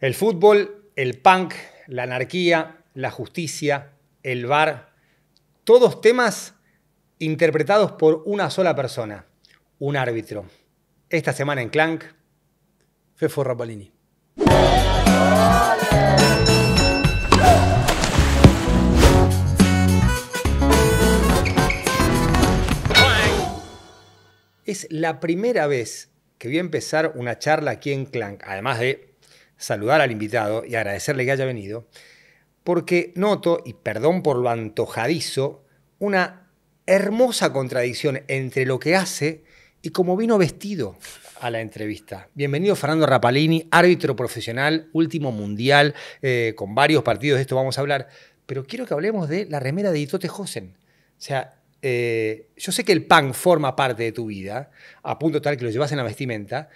El fútbol, el punk, la anarquía, la justicia, el bar, todos temas interpretados por una sola persona, un árbitro. Esta semana en Clank, Fefo Rapalini. Es la primera vez que voy a empezar una charla aquí en Clank, además de saludar al invitado y agradecerle que haya venido, porque noto, y perdón por lo antojadizo, una hermosa contradicción entre lo que hace y cómo vino vestido a la entrevista. Bienvenido Fernando Rapalini, árbitro profesional, último mundial, eh, con varios partidos de esto vamos a hablar, pero quiero que hablemos de la remera de Itote Josen. O sea, eh, yo sé que el pan forma parte de tu vida, a punto tal que lo llevas en la vestimenta,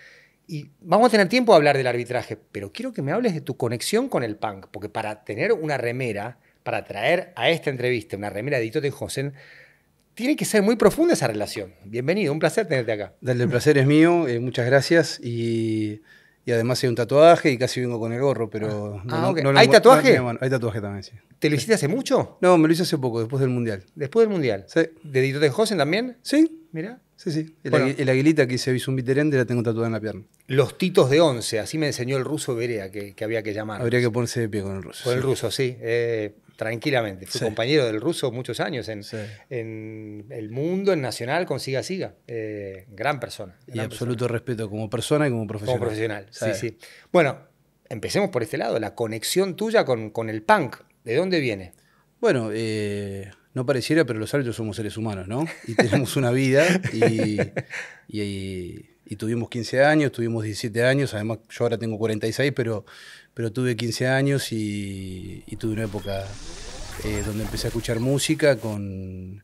y vamos a tener tiempo de hablar del arbitraje, pero quiero que me hables de tu conexión con el punk, porque para tener una remera, para traer a esta entrevista una remera de de Josen, tiene que ser muy profunda esa relación. Bienvenido, un placer tenerte acá. Dale, el placer es mío, eh, muchas gracias. Y, y, además hay un tatuaje y casi vengo con el gorro, pero... Ah, no, ah, ¿Hay tatuaje? hay tatuaje también, ¿Te lo hiciste hace mucho? No, me lo hice hace poco, después del Mundial. ¿Después del Mundial? ¿De Dito Josen también? Sí. Mira. Sí, sí. El, aguilita que se aguilita que hice un la tengo tatuada en la pierna los titos de once, así me enseñó el ruso Berea que, había que llamar. Habría que ponerse de pie con el ruso. Con el ruso, sí, eh, tranquilamente. Fui compañero del ruso muchos años en, el mundo, en Nacional, con Siga Siga. Eh, gran persona. y absoluto respeto como persona y como profesional. Como profesional, sí, sí. Bueno, empecemos por este lado, la conexión tuya con, el punk. ¿De dónde viene? Bueno, eh, no pareciera, pero los altos somos seres humanos, ¿no? Y tenemos una vida y y tuvimos 15 años, tuvimos 17 años, además yo ahora tengo 46, pero, pero tuve 15 años y, tuve una época eh, donde empecé a escuchar música con,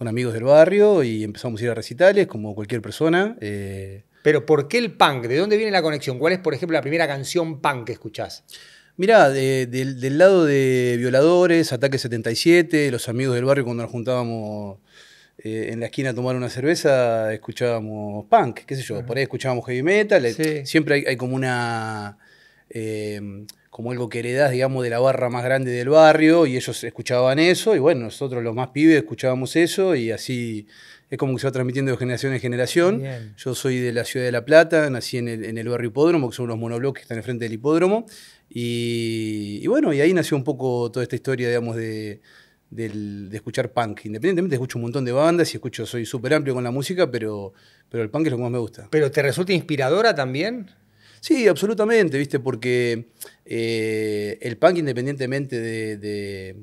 amigos del barrio y empezamos a ir a recitales como cualquier persona. Eh. Pero ¿por qué el punk? ¿De dónde viene la conexión? ¿Cuál es, por ejemplo, la primera canción punk que escuchás? Mirá, del lado de Violadores, Ataque 77, los amigos del barrio cuando nos juntábamos eh, en la esquina a tomar una cerveza escuchábamos punk, qué sé yo, por ahí escuchábamos heavy metal, eh, siempre hay, como una... Eh, como algo que heredás, digamos, de la barra más grande del barrio, y ellos escuchaban eso, y bueno, nosotros los más pibes escuchábamos eso, y así es como que se va transmitiendo de generación en generación. Yo soy de la ciudad de La Plata, nací en el, en el barrio Hipódromo, que son unos monobloques que están enfrente del hipódromo, y, y, bueno, y ahí nació un poco toda esta historia, digamos, de, de escuchar punk. Independientemente escucho un montón de bandas y escucho, soy súper amplio con la música, pero, pero el punk es lo que más me gusta. ¿Pero te resulta inspiradora también? Sí, absolutamente, ¿viste? Porque eh, el punk, independientemente de,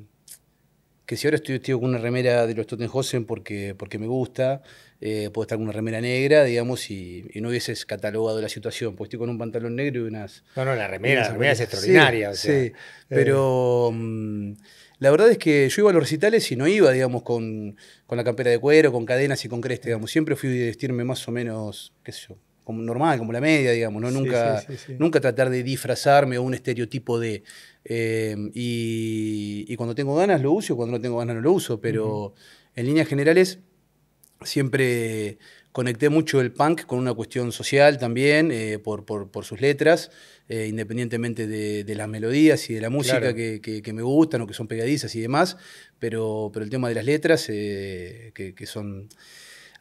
Que si ahora estoy con una remera de los Tottenhosen porque, porque me gusta, eh, puedo estar con una remera negra, digamos, y, no hubieses catalogado la situación, pues estoy con un pantalón negro y unas... No, no, la remera, la remera es extraordinaria, sí, eh. pero... Mm, la verdad es que yo iba a los recitales y no iba, digamos, con, la campera de cuero, con cadenas y con cresta, digamos. Siempre fui a vestirme más o menos, qué sé yo, como normal, como la media, digamos, ¿no? Nunca, nunca tratar de disfrazarme o un estereotipo de. Eh, y, cuando tengo ganas lo uso, cuando no tengo ganas no lo uso, pero en líneas generales siempre Conecté mucho el punk con una cuestión social también, eh, por, sus letras, eh, independientemente de, las melodías y de la música que, me gustan o que son pegadizas y demás, pero, pero el tema de las letras, eh, que, son...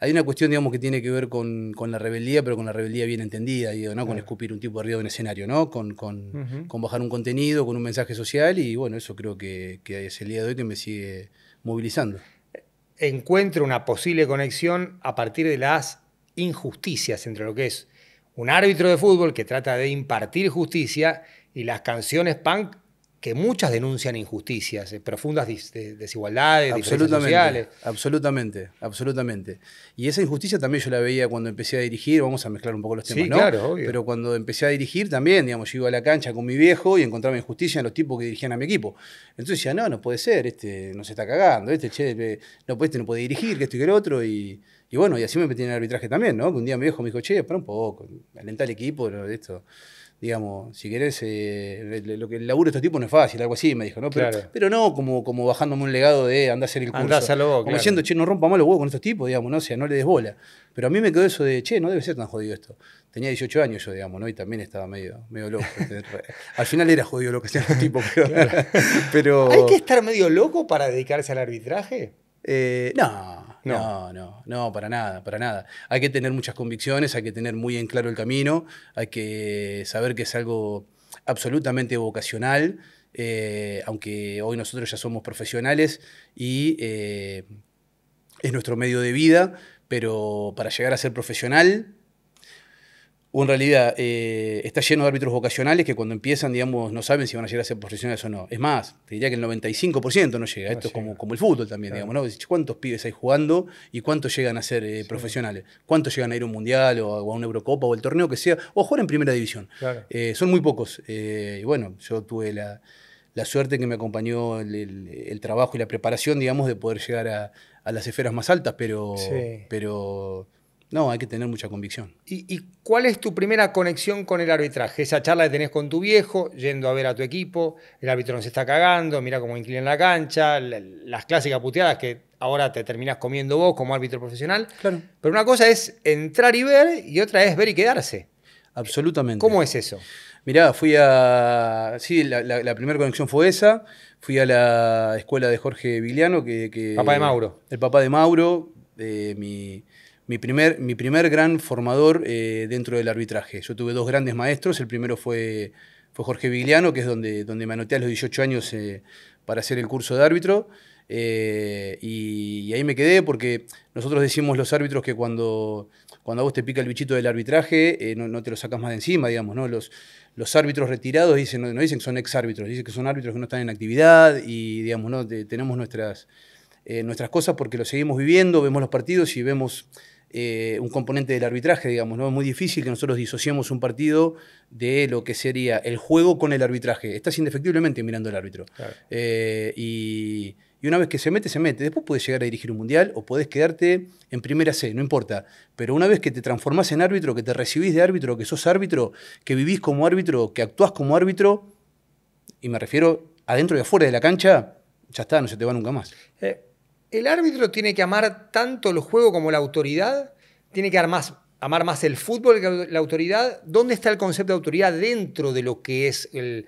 Hay una cuestión, digamos, que tiene que ver con, la rebeldía, pero con la rebeldía bien entendida, digo, ¿no? Con escupir un tipo arriba de un escenario, ¿no? Con, bajar un contenido, con un mensaje social y, bueno, eso creo que es el día de hoy que me sigue movilizando encuentre una posible conexión a partir de las injusticias entre lo que es un árbitro de fútbol que trata de impartir justicia y las canciones punk que muchas denuncian injusticias, eh, profundas desigualdades, absolutamente, sociales. Absolutamente, absolutamente. Y esa injusticia también yo la veía cuando empecé a dirigir, vamos a mezclar un poco los temas, ¿no? Claro, obvio. Pero cuando empecé a dirigir también, digamos, yo iba a la cancha con mi viejo y encontraba injusticia en los tipos que dirigían a mi equipo. Entonces decía, no, no puede ser, este no se está cagando, este che, no, este no puede dirigir, que esto y que el otro, y... Y bueno, y así me metí en el arbitraje también, ¿no? Que un día mi viejo me dijo, che, espera un poco, alentá al equipo, esto digamos, si querés, eh, lo que el laburo de estos tipos no es fácil, algo así, me dijo, ¿no? Pero, no como, como bajándome un legado de andar a hacer el curso. como diciendo, che, no rompa mal los huevos con estos tipos, digamos, ¿no? O sea, no le des bola. Pero a mí me quedó eso de, che, no debe ser tan jodido esto. Tenía 18 años yo, digamos, ¿no? Y también estaba medio, medio loco. al final era jodido lo que hacían los tipos, pero, ¿Hay que estar medio loco para dedicarse al arbitraje? Eh, no. No. no. no, para nada, para nada. Hay que tener muchas convicciones, hay que tener muy en claro el camino, hay que saber que es algo absolutamente vocacional, eh, aunque hoy nosotros ya somos profesionales y eh, es nuestro medio de vida, pero para llegar a ser profesional en realidad eh, está lleno de árbitros vocacionales que cuando empiezan, digamos, no saben si van a llegar a ser profesionales o no. Es más, te diría que el 95% no llega. Esto ah, es como, como, el fútbol también, digamos, ¿no? ¿Cuántos pibes hay jugando y cuántos llegan a ser eh, profesionales? ¿Cuántos llegan a ir a un mundial o a, una Eurocopa o el torneo que sea? O a jugar en primera división. Eh, son muy pocos. y bueno, yo tuve la, suerte que me acompañó el, trabajo y la preparación, digamos, de poder llegar a, las esferas más altas, pero. pero no, hay que tener mucha convicción. ¿Y, cuál es tu primera conexión con el arbitraje? Esa charla que tenés con tu viejo, yendo a ver a tu equipo, el árbitro se está cagando, mira cómo inclina la cancha, las clásicas puteadas que ahora te terminás comiendo vos como árbitro profesional. Claro. Pero una cosa es entrar y ver y otra es ver y quedarse. Absolutamente. ¿Cómo es eso? Mirá, fui a. Sí, la, primera conexión fue esa. Fui a la escuela de Jorge Viliano, que. papá de Mauro. El papá de Mauro, de mi mi primer, mi primer gran formador eh, dentro del arbitraje. Yo tuve dos grandes maestros, el primero fue, fue Jorge Vigliano, que es donde, donde me anoté a los 18 años eh, para hacer el curso de árbitro. Eh, y, ahí me quedé porque nosotros decimos los árbitros que cuando, cuando a vos te pica el bichito del arbitraje, no, te lo sacas más de encima, digamos, ¿no? Los, los árbitros retirados dicen, no, dicen que son ex árbitros, dicen que son árbitros que no están en actividad y, digamos, ¿no? tenemos nuestras, nuestras cosas porque lo seguimos viviendo, vemos los partidos y vemos eh, un componente del arbitraje, digamos, ¿no? Es muy difícil que nosotros disociemos un partido de lo que sería el juego con el arbitraje. Estás indefectiblemente mirando al árbitro. Eh, y, una vez que se mete, se mete. Después puedes llegar a dirigir un mundial o puedes quedarte en primera C, no importa. Pero una vez que te transformás en árbitro, que te recibís de árbitro, que sos árbitro, que vivís como árbitro, que actuás como árbitro, y me refiero adentro y afuera de la cancha, ya está, no se te va nunca más. Eh, el árbitro tiene que amar tanto el juego como la autoridad, tiene que amar más el fútbol que la autoridad. ¿Dónde está el concepto de autoridad dentro de lo que es el,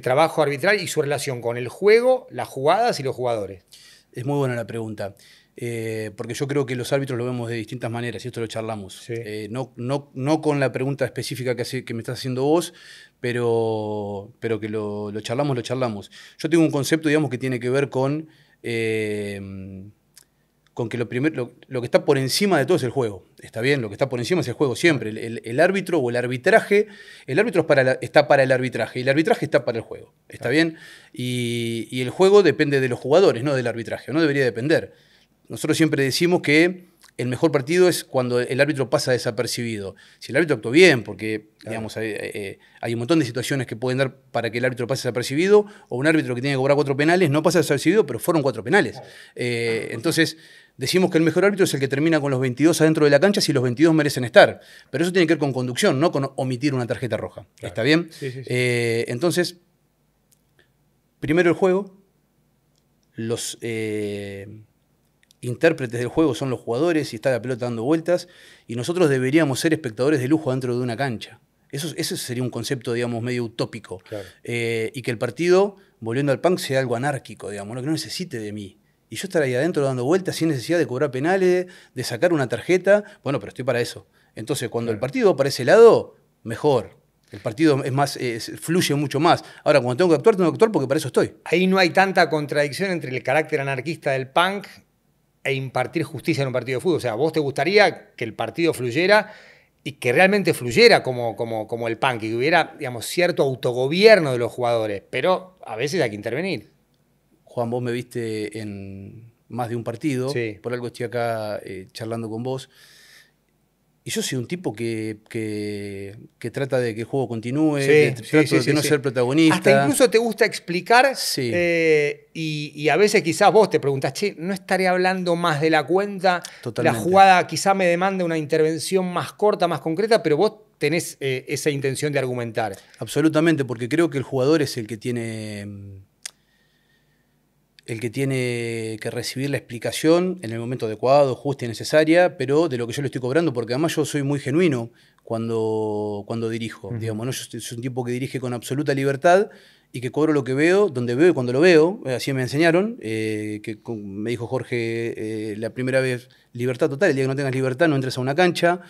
trabajo arbitral y su relación con el juego, las jugadas y los jugadores? Es muy buena la pregunta. Eh, porque yo creo que los árbitros lo vemos de distintas maneras y esto lo charlamos. Eh, no, con la pregunta específica que, me estás haciendo vos, pero, que lo, lo, charlamos, lo charlamos. Yo tengo un concepto, digamos, que tiene que ver con Em, con que lo, primero lo, que está por encima de todo es el juego. Está bien, lo que está por encima es el juego siempre. El, árbitro o el arbitraje, el árbitro está para el arbitraje y el arbitraje está para el juego. Está bien. y, el juego depende de los jugadores, no del arbitraje, no debería depender. Nosotros siempre decimos que el mejor partido es cuando el árbitro pasa desapercibido. Si el árbitro actuó bien, porque eh, eh, hay, un montón de situaciones que pueden dar para que el árbitro pase desapercibido, o un árbitro que tiene que cobrar cuatro penales no pasa desapercibido, pero fueron cuatro penales. Eh, ah, entonces, decimos que el mejor árbitro es el que termina con los 22 adentro de la cancha si los 22 merecen estar. Pero eso tiene que ver con conducción, no con omitir una tarjeta roja. ¿Está bien? entonces, primero el juego, los intérpretes del juego son los jugadores y está la pelota dando vueltas, y nosotros deberíamos ser espectadores de lujo dentro de una cancha. Eso, ese sería un concepto, digamos, medio utópico. Eh, y que el partido, volviendo al punk, sea algo anárquico, digamos, lo que no necesite de mí. Y yo estar ahí adentro dando vueltas sin necesidad de cobrar penales, de sacar una tarjeta. Bueno, pero estoy para eso. Entonces, cuando el partido va para ese lado, mejor. El partido es más, fluye mucho más. Ahora, cuando tengo que actuar, tengo que actuar porque para eso estoy. Ahí no hay tanta contradicción entre el carácter anarquista del punk e impartir justicia en un partido de fútbol. O sea, vos te gustaría que el partido fluyera y que realmente fluyera como, como, como el pan, que hubiera, digamos, cierto autogobierno de los jugadores, pero a veces hay que intervenir. Juan, vos me viste en más de un partido, por algo estoy acá eh, charlando con vos. Y yo soy un tipo que, trata de que el juego continúe, de que no ser protagonista. Hasta incluso te gusta explicar eh, y, a veces quizás vos te preguntas che, ¿no estaré hablando más de la cuenta? La jugada quizás me demande una intervención más corta, más concreta, pero vos tenés eh, esa intención de argumentar. Absolutamente, porque creo que el jugador es el que tiene el que tiene que recibir la explicación en el momento adecuado, justa y necesaria, pero de lo que yo le estoy cobrando, porque además yo soy muy genuino cuando, cuando dirijo. Digamos, ¿no? Yo soy un tipo que dirige con absoluta libertad y que cobro lo que veo, donde veo y cuando lo veo. Eh, así me enseñaron, eh, que me dijo Jorge eh, la primera vez, libertad total, el día que no tengas libertad no entres a una cancha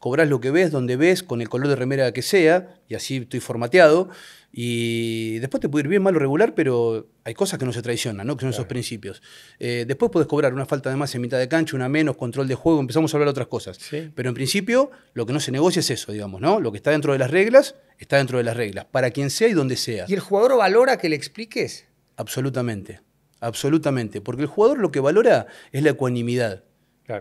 cobras lo que ves, donde ves, con el color de remera que sea, y así estoy formateado. Y después te puede ir bien, mal regular, pero hay cosas que no se traicionan, ¿no? que son esos principios. Eh, después puedes cobrar una falta de más en mitad de cancha, una menos, control de juego, empezamos a hablar de otras cosas. Pero en principio, lo que no se negocia es eso, digamos, ¿no? Lo que está dentro de las reglas, está dentro de las reglas, para quien sea y donde sea. ¿Y el jugador valora que le expliques? Absolutamente, absolutamente. Porque el jugador lo que valora es la ecuanimidad.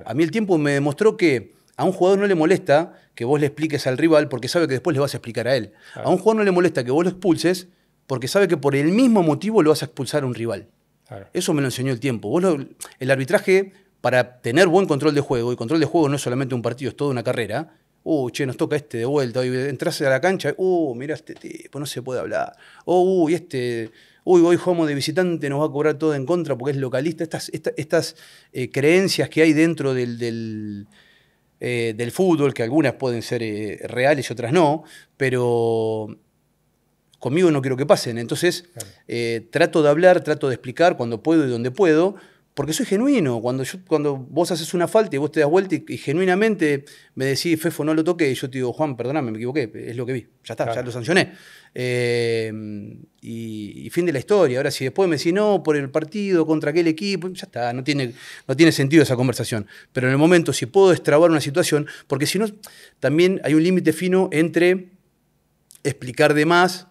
A mí el tiempo me demostró que a un jugador no le molesta que vos le expliques al rival porque sabe que después le vas a explicar a él. A un jugador no le molesta que vos lo expulses porque sabe que por el mismo motivo lo vas a expulsar a un rival. Eso me lo enseñó el tiempo. el arbitraje, para tener buen control de juego, y control de juego no es solamente un partido, es toda una carrera. Uh, che, nos toca este de vuelta. Y entras a la cancha, uh, mira este tipo, no se puede hablar. Oh, este. Uy, hoy jugamos de visitante, nos va a cobrar todo en contra porque es localista. Estas, estas eh, creencias que hay dentro del eh, del fútbol, que algunas pueden ser eh, reales y otras no, pero conmigo no quiero que pasen. Entonces, eh, trato de hablar, trato de explicar cuando puedo y donde puedo, porque soy genuino. Cuando, yo, cuando vos haces una falta y vos te das vuelta y, genuinamente me decís, Fefo, no lo toqué, y yo te digo, Juan, perdóname, me equivoqué, es lo que vi, ya está, ya lo sancioné. Eh, y, fin de la historia. Ahora, si después me decís, no, por el partido, contra aquel equipo, ya está, no tiene, no tiene sentido esa conversación. Pero en el momento, si puedo destrabar una situación, porque si no, también hay un límite fino entre explicar de más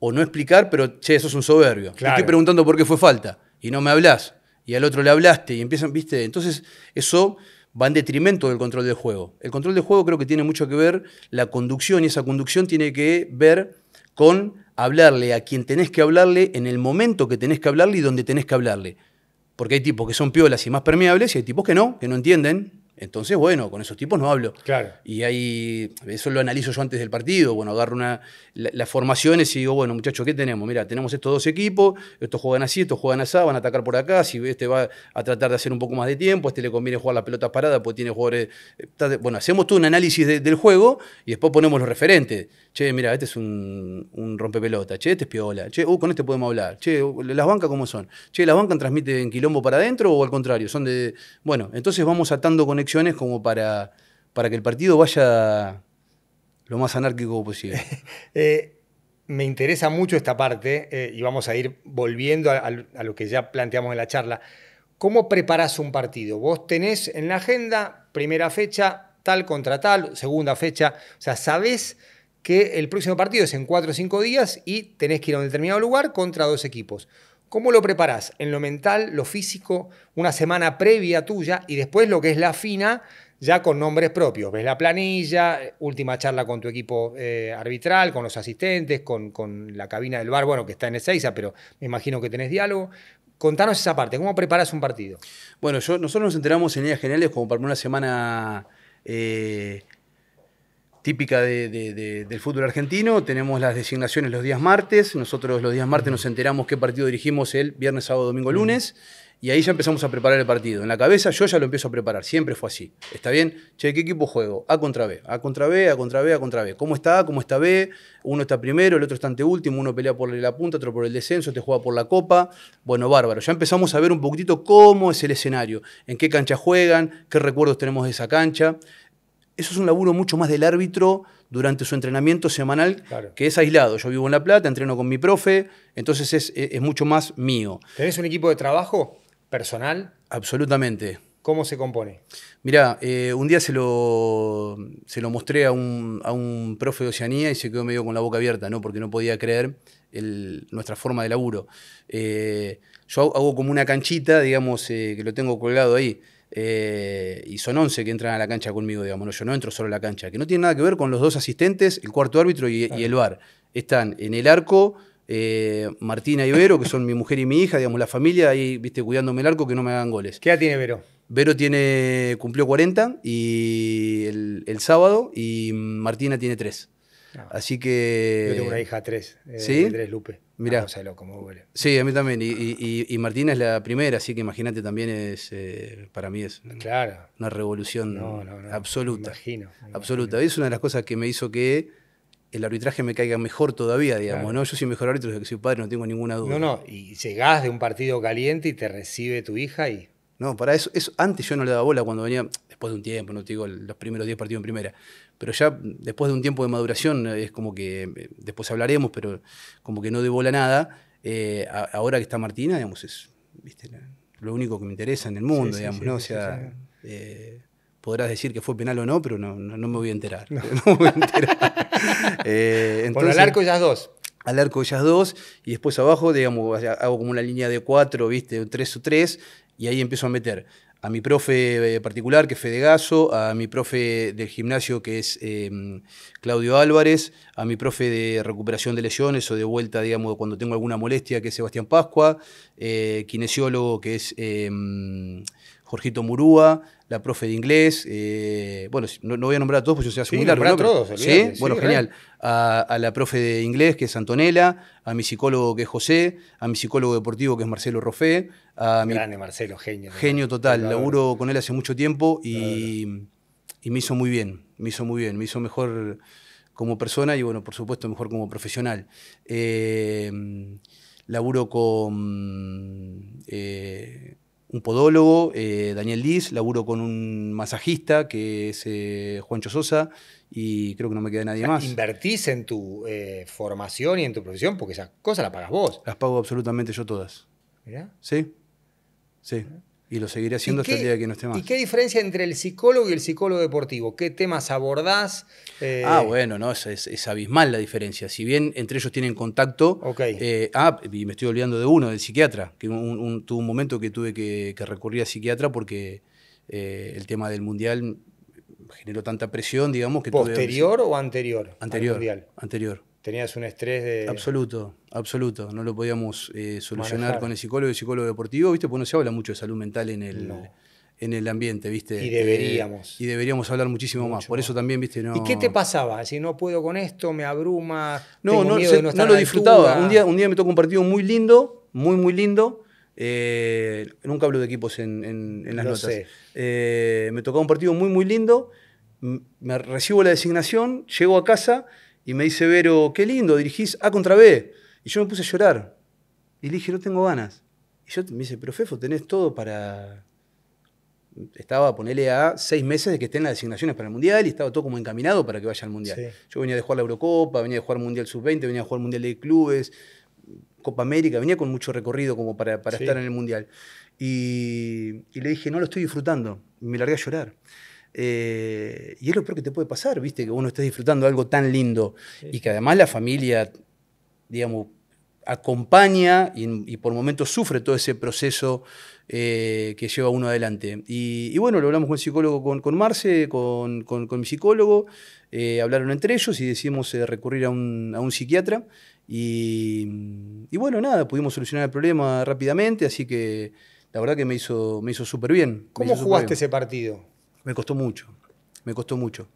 o no explicar, pero che, Eso es un soberbio. Claro. estoy preguntando por qué fue falta y no me hablas. Y al otro le hablaste y empiezan, viste. Entonces, eso va en detrimento del control del juego. El control del juego creo que tiene mucho que ver la conducción y esa conducción tiene que ver con hablarle a quien tenés que hablarle en el momento que tenés que hablarle y donde tenés que hablarle. Porque hay tipos que son piolas y más permeables y hay tipos que no, que no entienden, entonces, bueno, con esos tipos no hablo. Claro. Y ahí, eso lo analizo yo antes del partido. Bueno, agarro una, las formaciones y digo, bueno, muchachos, ¿qué tenemos? Mira, tenemos estos dos equipos, estos juegan así, estos juegan así, van a atacar por acá. Si este va a tratar de hacer un poco más de tiempo, a este le conviene jugar las pelotas paradas, pues tiene jugadores. Bueno, hacemos todo un análisis del juego y después ponemos los referentes. Che, mira, este es un, rompepelota. Che, este es piola. Che, uh, con este podemos hablar. Che, uh, las bancas, ¿cómo son? Che, las bancas transmiten quilombo para adentro o al contrario, son de. Bueno, entonces vamos atando conexiones como para, que el partido vaya lo más anárquico posible. Eh, me interesa mucho esta parte eh, y vamos a ir volviendo a, lo que ya planteamos en la charla. ¿Cómo preparás un partido? Vos tenés en la agenda primera fecha, tal contra tal, segunda fecha, o sea, sabés que el próximo partido es en cuatro o cinco días y tenés que ir a un determinado lugar contra dos equipos. ¿Cómo lo preparás? En lo mental, lo físico, una semana previa tuya y después lo que es la fina, ya con nombres propios. Ves la planilla, última charla con tu equipo eh, arbitral, con los asistentes, con, la cabina del bar, bueno, que está en 6A, pero me imagino que tenés diálogo. Contanos esa parte, ¿cómo preparas un partido? Bueno, nosotros nos enteramos en líneas generales como para una semana eh, típica del fútbol argentino. Tenemos las designaciones los días martes. Nosotros los días martes nos enteramos qué partido dirigimos el viernes, sábado, domingo, lunes. Y ahí ya empezamos a preparar el partido. En la cabeza yo ya lo empiezo a preparar. Siempre fue así. ¿Está bien? Che, ¿qué equipo juego? A contra B. A contra B, A contra B, A contra B. ¿Cómo está A? ¿Cómo está B? Uno está primero, el otro está anteúltimo. Uno pelea por la punta, otro por el descenso, te juega por la copa. Bueno, bárbaro. Ya empezamos a ver un poquitito cómo es el escenario. En qué cancha juegan, qué recuerdos tenemos de esa cancha eso es un laburo mucho más del árbitro durante su entrenamiento semanal, que es aislado. Yo vivo en La Plata, entreno con mi profe, entonces es, mucho más mío. ¿Tenés un equipo de trabajo personal? Absolutamente. ¿Cómo se compone? Mirá, eh, un día se lo, se lo mostré a un, profe de Oceanía y se quedó medio con la boca abierta, ¿no? Porque no podía creer nuestra forma de laburo. Eh, yo hago, como una canchita, digamos, eh, que lo tengo colgado ahí. Eh, y son 11 que entran a la cancha conmigo, digamos, yo no entro solo a la cancha, que no tiene nada que ver con los dos asistentes, el cuarto árbitro y, el VAR. Están en el arco eh, Martina y Vero, que son mi mujer y mi hija, digamos, la familia ahí, viste, cuidándome el arco que no me hagan goles. ¿Qué edad tiene Vero? Vero tiene, cumplió 40 y el, el sábado y Martina tiene 3. Así que. Yo tengo una hija tres, eh, ¿Sí? Lupe. Mirá. sí, a mí también. Y, Martina es la primera, así que imagínate también es. Eh, para mí es. Claro. Una revolución absoluta. absoluta. Es una de las cosas que me hizo que el arbitraje me caiga mejor todavía, digamos, ¿no? Yo soy mejor árbitro que soy padre, no tengo ninguna duda. No, no, y llegás de un partido caliente y te recibe tu hija y no, para eso, eso, antes yo no le daba bola cuando venía, después de un tiempo, no te digo los primeros 10 partidos en primera, pero ya después de un tiempo de maduración eh, es como que, eh, después hablaremos, pero como que no de bola nada, eh, ahora que está Martina, digamos, es ¿viste? lo único que me interesa en el mundo, digamos, sea, podrás decir que fue penal o no, pero no, me voy a enterar. Por el arco ya las dos al arco ellas dos, y después abajo, digamos, hago como una línea de cuatro, ¿viste? Tres o tres, y ahí empiezo a meter a mi profe eh, particular, que es Fede Gaso, a mi profe del gimnasio, que es em, Claudio Álvarez, a mi profe de recuperación de lesiones o de vuelta, digamos, cuando tengo alguna molestia, que es Sebastián Pascua, eh, kinesiólogo, que es... Em, Jorgito Murúa, la profe de inglés, eh, bueno, no, voy a nombrar a todos, porque yo soy sí, muy largo. todos, ¿Sí? bueno, genial. A, la profe de inglés, que es Antonella, a mi psicólogo, que es José, a mi psicólogo deportivo, que es Marcelo Roffé. A Grande Marcelo, genio. Genio total, laburo con él hace mucho tiempo y, me hizo muy bien, me hizo muy bien, me hizo mejor como persona y, bueno, por supuesto, mejor como profesional. Eh, laburo con... Eh, un podólogo, eh, Daniel Liz, laburo con un masajista que es eh, Juancho Sosa y creo que no me queda nadie más. Invertís en tu eh, formación y en tu profesión porque esas cosas las pagas vos. Las pago absolutamente yo todas. ¿Mirá? Sí, sí. Y lo seguiré haciendo hasta el día que no esté más. ¿Y qué diferencia entre el psicólogo y el psicólogo deportivo? ¿Qué temas abordás? Eh, ah, bueno, no, es, abismal la diferencia. Si bien entre ellos tienen contacto. Eh, ah, y me estoy olvidando de uno, del psiquiatra, que un, un, tuve un momento que tuve que, recurrir a psiquiatra porque eh, el tema del mundial generó tanta presión, digamos, que. ¿Posterior o anterior? Anterior. Anterior tenías un estrés de... Absoluto, absoluto. No lo podíamos eh, solucionar con el psicólogo y psicólogo deportivo, ¿viste? Porque no se habla mucho de salud mental en el... En el ambiente, ¿viste? Y eh, deberíamos. y deberíamos hablar muchísimo más. Por eso también, ¿viste? No... ¿Y qué te pasaba? Si no puedo con esto, me abruma. No, no, no, lo disfrutaba. Un día, un día me tocó un partido muy lindo, muy, muy lindo. Eh, nunca hablo de equipos en, en, las lo notas. Sé. me tocaba un partido muy, muy lindo. Me recibo la designación, llego a casa y me dice, Vero, qué lindo, dirigís A contra B. Y yo me puse a llorar. Y le dije, no tengo ganas. Y yo me dice, pero Fefo, tenés todo para... Estaba, ponele a seis meses de que estén las designaciones para el Mundial y estaba todo como encaminado para que vaya al Mundial. Yo venía de jugar la Eurocopa, venía de jugar Mundial Sub-20, venía de jugar Mundial de Clubes, Copa América, venía con mucho recorrido como para, para estar en el Mundial. Y, y, le dije, no lo estoy disfrutando. Y me largué a llorar. Eh, y es lo peor que te puede pasar, ¿viste? Que uno esté disfrutando algo tan lindo y que además la familia, digamos, acompaña y, por momentos sufre todo ese proceso eh, que lleva uno adelante. Y, bueno, lo hablamos con el psicólogo, con, con Marce, con, con, mi psicólogo, eh, hablaron entre ellos y decidimos recurrir a un, psiquiatra. Y, bueno, nada, pudimos solucionar el problema rápidamente, así que la verdad que me hizo, me hizo súper bien. ¿Cómo jugaste ese partido? Me costó mucho, me costó mucho.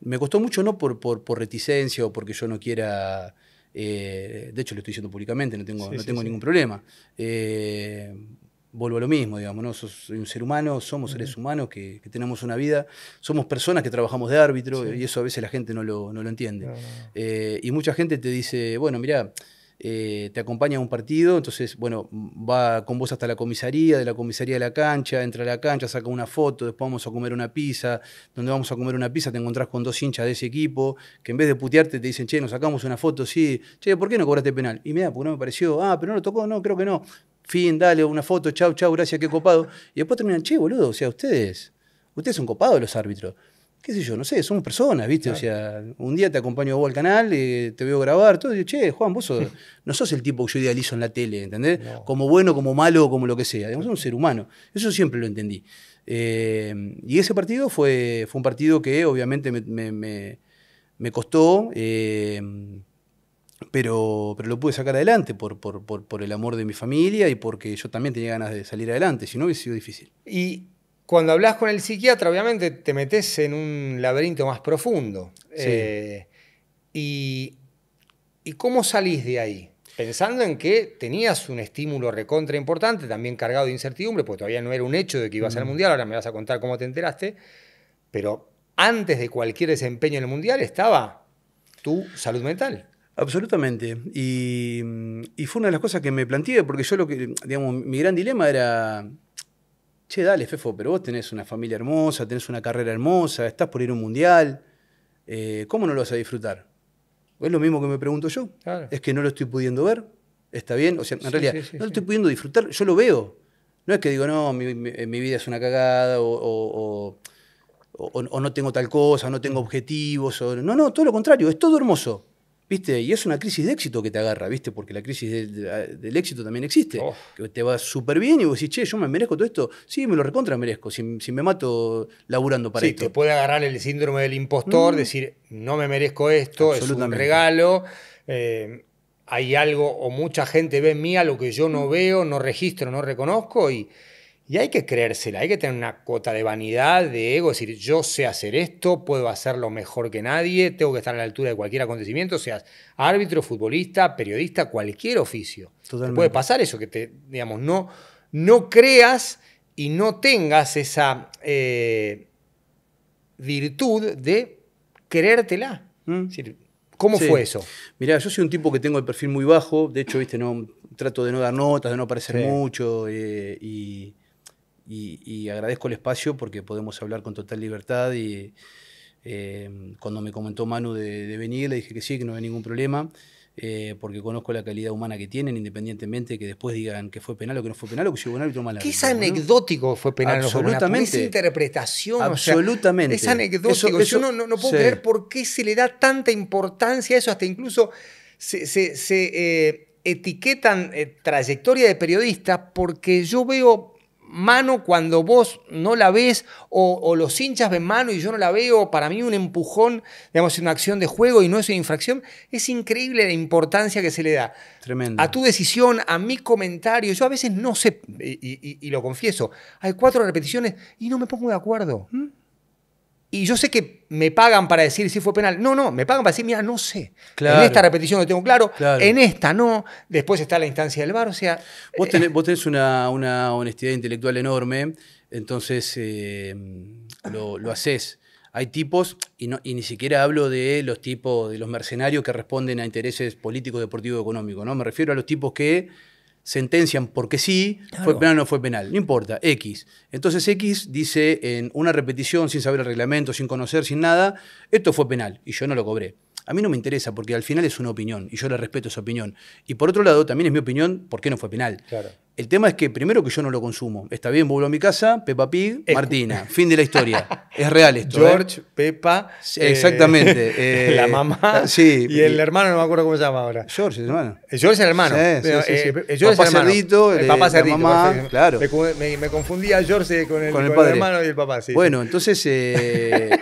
Me costó mucho no por, por, reticencia o porque yo no quiera... Eh, de hecho, lo estoy diciendo públicamente, no tengo, no tengo ningún problema. Eh, vuelvo a lo mismo, digamos, ¿no? soy un ser humano, somos seres humanos que, tenemos una vida, somos personas que trabajamos de árbitro y eso a veces la gente no lo, entiende. Eh, y mucha gente te dice, bueno, mira, eh, te acompaña a un partido, entonces, bueno, va con vos hasta la comisaría, de la comisaría de la cancha, entra a la cancha, saca una foto, después vamos a comer una pizza, donde vamos a comer una pizza te encontrás con dos hinchas de ese equipo, que en vez de putearte te dicen, che, nos sacamos una foto, sí, che, ¿por qué no cobraste penal? Y me da, porque no me pareció, ah, pero no lo tocó, no, creo que no. Fin, dale, una foto, chau, chau, gracias, qué copado. Y después terminan, che, boludo, o sea, ustedes, ustedes son copados los árbitros qué sé yo, no sé, somos personas, ¿viste? O sea, un día te acompaño vos al canal, eh, te veo grabar, todo, y digo, che, Juan, vos no sos el tipo que yo idealizo en la tele, ¿entendés? Como bueno, como malo, como lo que sea. Somos un ser humano. Eso siempre lo entendí. Eh, y ese partido fue, fue un partido que obviamente me, costó, eh, pero, pero lo pude sacar adelante por, por, el amor de mi familia y porque yo también tenía ganas de salir adelante, si no hubiese sido difícil. Y cuando hablas con el psiquiatra, obviamente te metes en un laberinto más profundo. Eh, y, cómo salís de ahí? Pensando en que tenías un estímulo recontra importante, también cargado de incertidumbre, porque todavía no era un hecho de que ibas al mundial, ahora me vas a contar cómo te enteraste, pero antes de cualquier desempeño en el mundial estaba tu salud mental. Absolutamente. Y, y, fue una de las cosas que me planteé, porque yo lo que, digamos, mi gran dilema era che, dale, Fefo, pero vos tenés una familia hermosa, tenés una carrera hermosa, estás por ir a un mundial, eh, ¿cómo no lo vas a disfrutar? Es lo mismo que me pregunto yo. Es que no lo estoy pudiendo ver, está bien, o sea, en realidad, no lo estoy pudiendo disfrutar, yo lo veo. No es que digo, no, mi, mi, eh, vida es una cagada o, o, o, no tengo tal cosa, no tengo objetivos. no, no, todo lo contrario, es todo hermoso. ¿Viste? Y es una crisis de éxito que te agarra, ¿viste? Porque la crisis del éxito también existe. Que te va súper bien y vos decís, che, yo me merezco todo esto. Sí, me lo recontra merezco, si, me mato laburando para sí, te puede agarrar el síndrome del impostor, mm. decir, no me merezco esto, es un regalo. Eh, hay algo o mucha gente ve en mí algo que yo no mm. veo, no registro, no reconozco y y hay que creérsela, hay que tener una cuota de vanidad, de ego, decir, yo sé hacer esto, puedo hacerlo mejor que nadie, tengo que estar a la altura de cualquier acontecimiento, seas árbitro, futbolista, periodista, cualquier oficio. Totalmente. puede pasar eso, que te, digamos, no, no creas y no tengas esa eh, virtud de creértela. Mm. decir, ¿Cómo fue eso? mira yo soy un tipo que tengo el perfil muy bajo, de hecho, viste, no trato de no dar notas, de no aparecer mucho, eh, y, y, agradezco el espacio porque podemos hablar con total libertad y eh, cuando me comentó Manu de, venir le dije que sí, que no hay ningún problema. Eh, porque conozco la calidad humana que tienen, independientemente que después digan que fue penal o que no fue penal o que si un árbitro mal. Que es anecdótico fue penal absolutamente, interpretación. Absolutamente. es anecdótico. Yo no, puedo creer por qué se le da tanta importancia a eso, hasta incluso se, eh, etiquetan trayectoria de periodista porque yo veo mano cuando vos no la ves o, los hinchas ven mano y yo no la veo, para mí un empujón, digamos, una acción de juego y no es una infracción, es increíble la importancia que se le da. A tu decisión, a mi comentario, yo a veces no sé, y, lo confieso, hay cuatro repeticiones y no me pongo de acuerdo. ¿Mm? Y yo sé que me pagan para decir si fue penal. No, no, me pagan para decir, mira, no sé. En esta repetición lo tengo claro, en esta no. Después está la instancia del bar o sea... Vos eh, tenés, vos tenés una, honestidad intelectual enorme, entonces eh, lo, lo haces. Hay tipos, y, ni siquiera hablo de los tipos, de los mercenarios que responden a intereses políticos, deportivos, económicos, ¿no? Me refiero a los tipos que sentencian porque sí, fue penal o no fue penal, no importa, X. Entonces X dice en una repetición, sin saber el reglamento, sin conocer, sin nada, esto fue penal y yo no lo cobré. A mí no me interesa porque al final es una opinión y yo le respeto esa opinión. Y por otro lado, también es mi opinión por qué no fue penal. Claro. El tema es que primero que yo no lo consumo. Está bien, vuelvo a mi casa, Peppa Pig, Martina. Fin de la historia. es real esto. ¿eh? George, Peppa. exactamente. Eh, eh, la mamá. Sí. Y el hermano, no me acuerdo cómo se llama ahora. George, el hermano. George es el hermano. Sí, sí, sí, papá es el el papá Mamá, claro. Me, confundía George con el, hermano y el papá. Sí, bueno, entonces.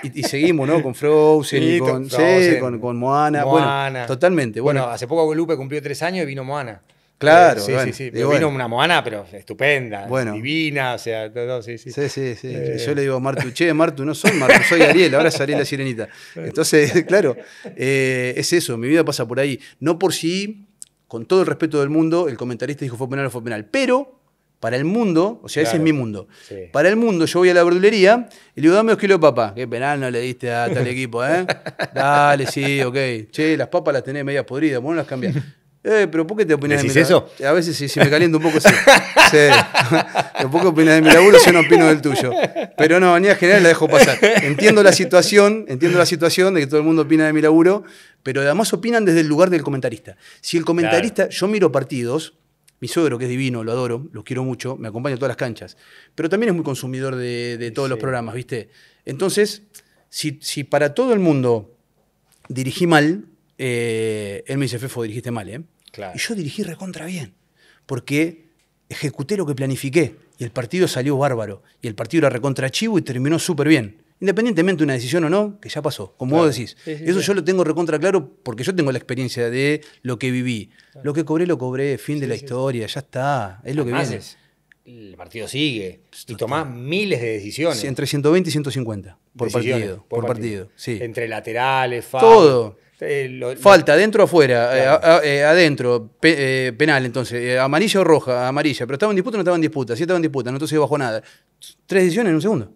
y, seguimos, ¿no? Con Frozen y, con, Frozen. con, Moana. totalmente. Bueno. hace poco Lupe cumplió tres años y vino Moana. Claro, sí, sí, sí. vino una Moana, pero estupenda, divina, o sea, todo, sí, sí. Sí, sí, sí. Eh, yo le digo, Martu, che, Martu, no soy Martu, soy Ariel, ahora es Ariel la sirenita. Entonces, claro, eh, es eso, mi vida pasa por ahí. No por si, con todo el respeto del mundo, el comentarista dijo fue penal o fue penal, pero para el mundo, o sea, ese es mi mundo. Para el mundo, yo voy a la verdulería y le digo, dame dos kilos de papa. Qué penal no le diste a tal equipo, ¿eh? Dale, sí, ok. Che, las papas las tenés media podridas, vos no las cambiás. Eh, pero ¿por qué te opinas de mi laburo? eso? A veces si, si me caliento un poco, sí. sí. ¿Por qué opinas de mi laburo? Yo no opino del tuyo. Pero no, en general la dejo pasar. Entiendo la situación, entiendo la situación de que todo el mundo opina de mi laburo, pero además opinan desde el lugar del comentarista. Si el comentarista, yo miro partidos, mi suegro, que es divino, lo adoro, lo quiero mucho, me acompaña a todas las canchas, pero también es muy consumidor de, todos los programas, ¿viste? Entonces, si, para todo el mundo dirigí mal, eh, él me dice, Fefo, dirigiste mal, ¿eh? Y yo dirigí recontra bien, porque ejecuté lo que planifiqué y el partido salió bárbaro. Y el partido era recontra chivo y terminó súper bien. Independientemente de una decisión o no, que ya pasó, como vos decís. Eso yo lo tengo recontra claro porque yo tengo la experiencia de lo que viví. Lo que cobré, lo cobré, fin de la historia, ya está, es lo que el partido sigue y tomás miles de decisiones. entre 120 y 150 por partido. Por, partido. Sí. Entre laterales, fallos. Todo. Eh, falta, adentro o afuera, eh, eh, adentro, penal entonces, amarilla o roja, amarilla, pero estaba en disputa o no estaba en disputa, Si estaba en disputa, no, entonces bajó nada. Tres decisiones en un segundo.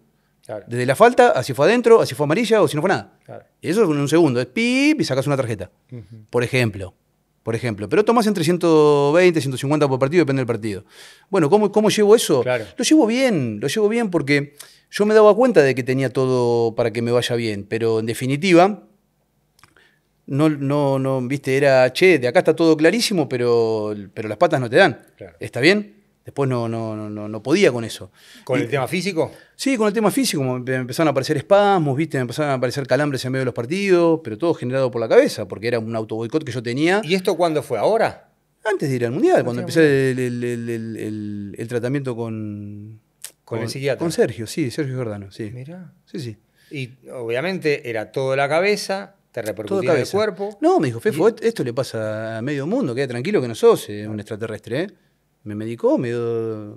Desde la falta, así fue adentro, así fue amarilla o si no fue nada. Claro. Eso en un segundo, es pip y sacas una tarjeta, por ejemplo. Por ejemplo, pero tomas entre 120, 150 por partido, depende del partido. Bueno, ¿cómo, cómo llevo eso? Lo llevo bien, lo llevo bien porque yo me daba cuenta de que tenía todo para que me vaya bien, pero en definitiva, no, no, no, viste, era, che, de acá está todo clarísimo, pero, pero las patas no te dan. ¿Está bien? Después no, no, no, no podía con eso. ¿Con el tema físico? Sí, con el tema físico. Me empezaron a aparecer espasmos, viste, me empezaron a aparecer calambres en medio de los partidos, pero todo generado por la cabeza, porque era un auto que yo tenía. ¿Y esto cuándo fue? ¿Ahora? Antes de ir al Mundial, cuando empecé el, el, el, tratamiento con, con... el psiquiatra. Con Sergio, sí, Sergio Giordano, sí. Sí, sí. Y obviamente era todo la cabeza, ¿Te repercutía en el cuerpo? No, me dijo, Fefo, esto le pasa a medio mundo, queda tranquilo que no sos eh, un extraterrestre. ¿eh? Me medicó, me dio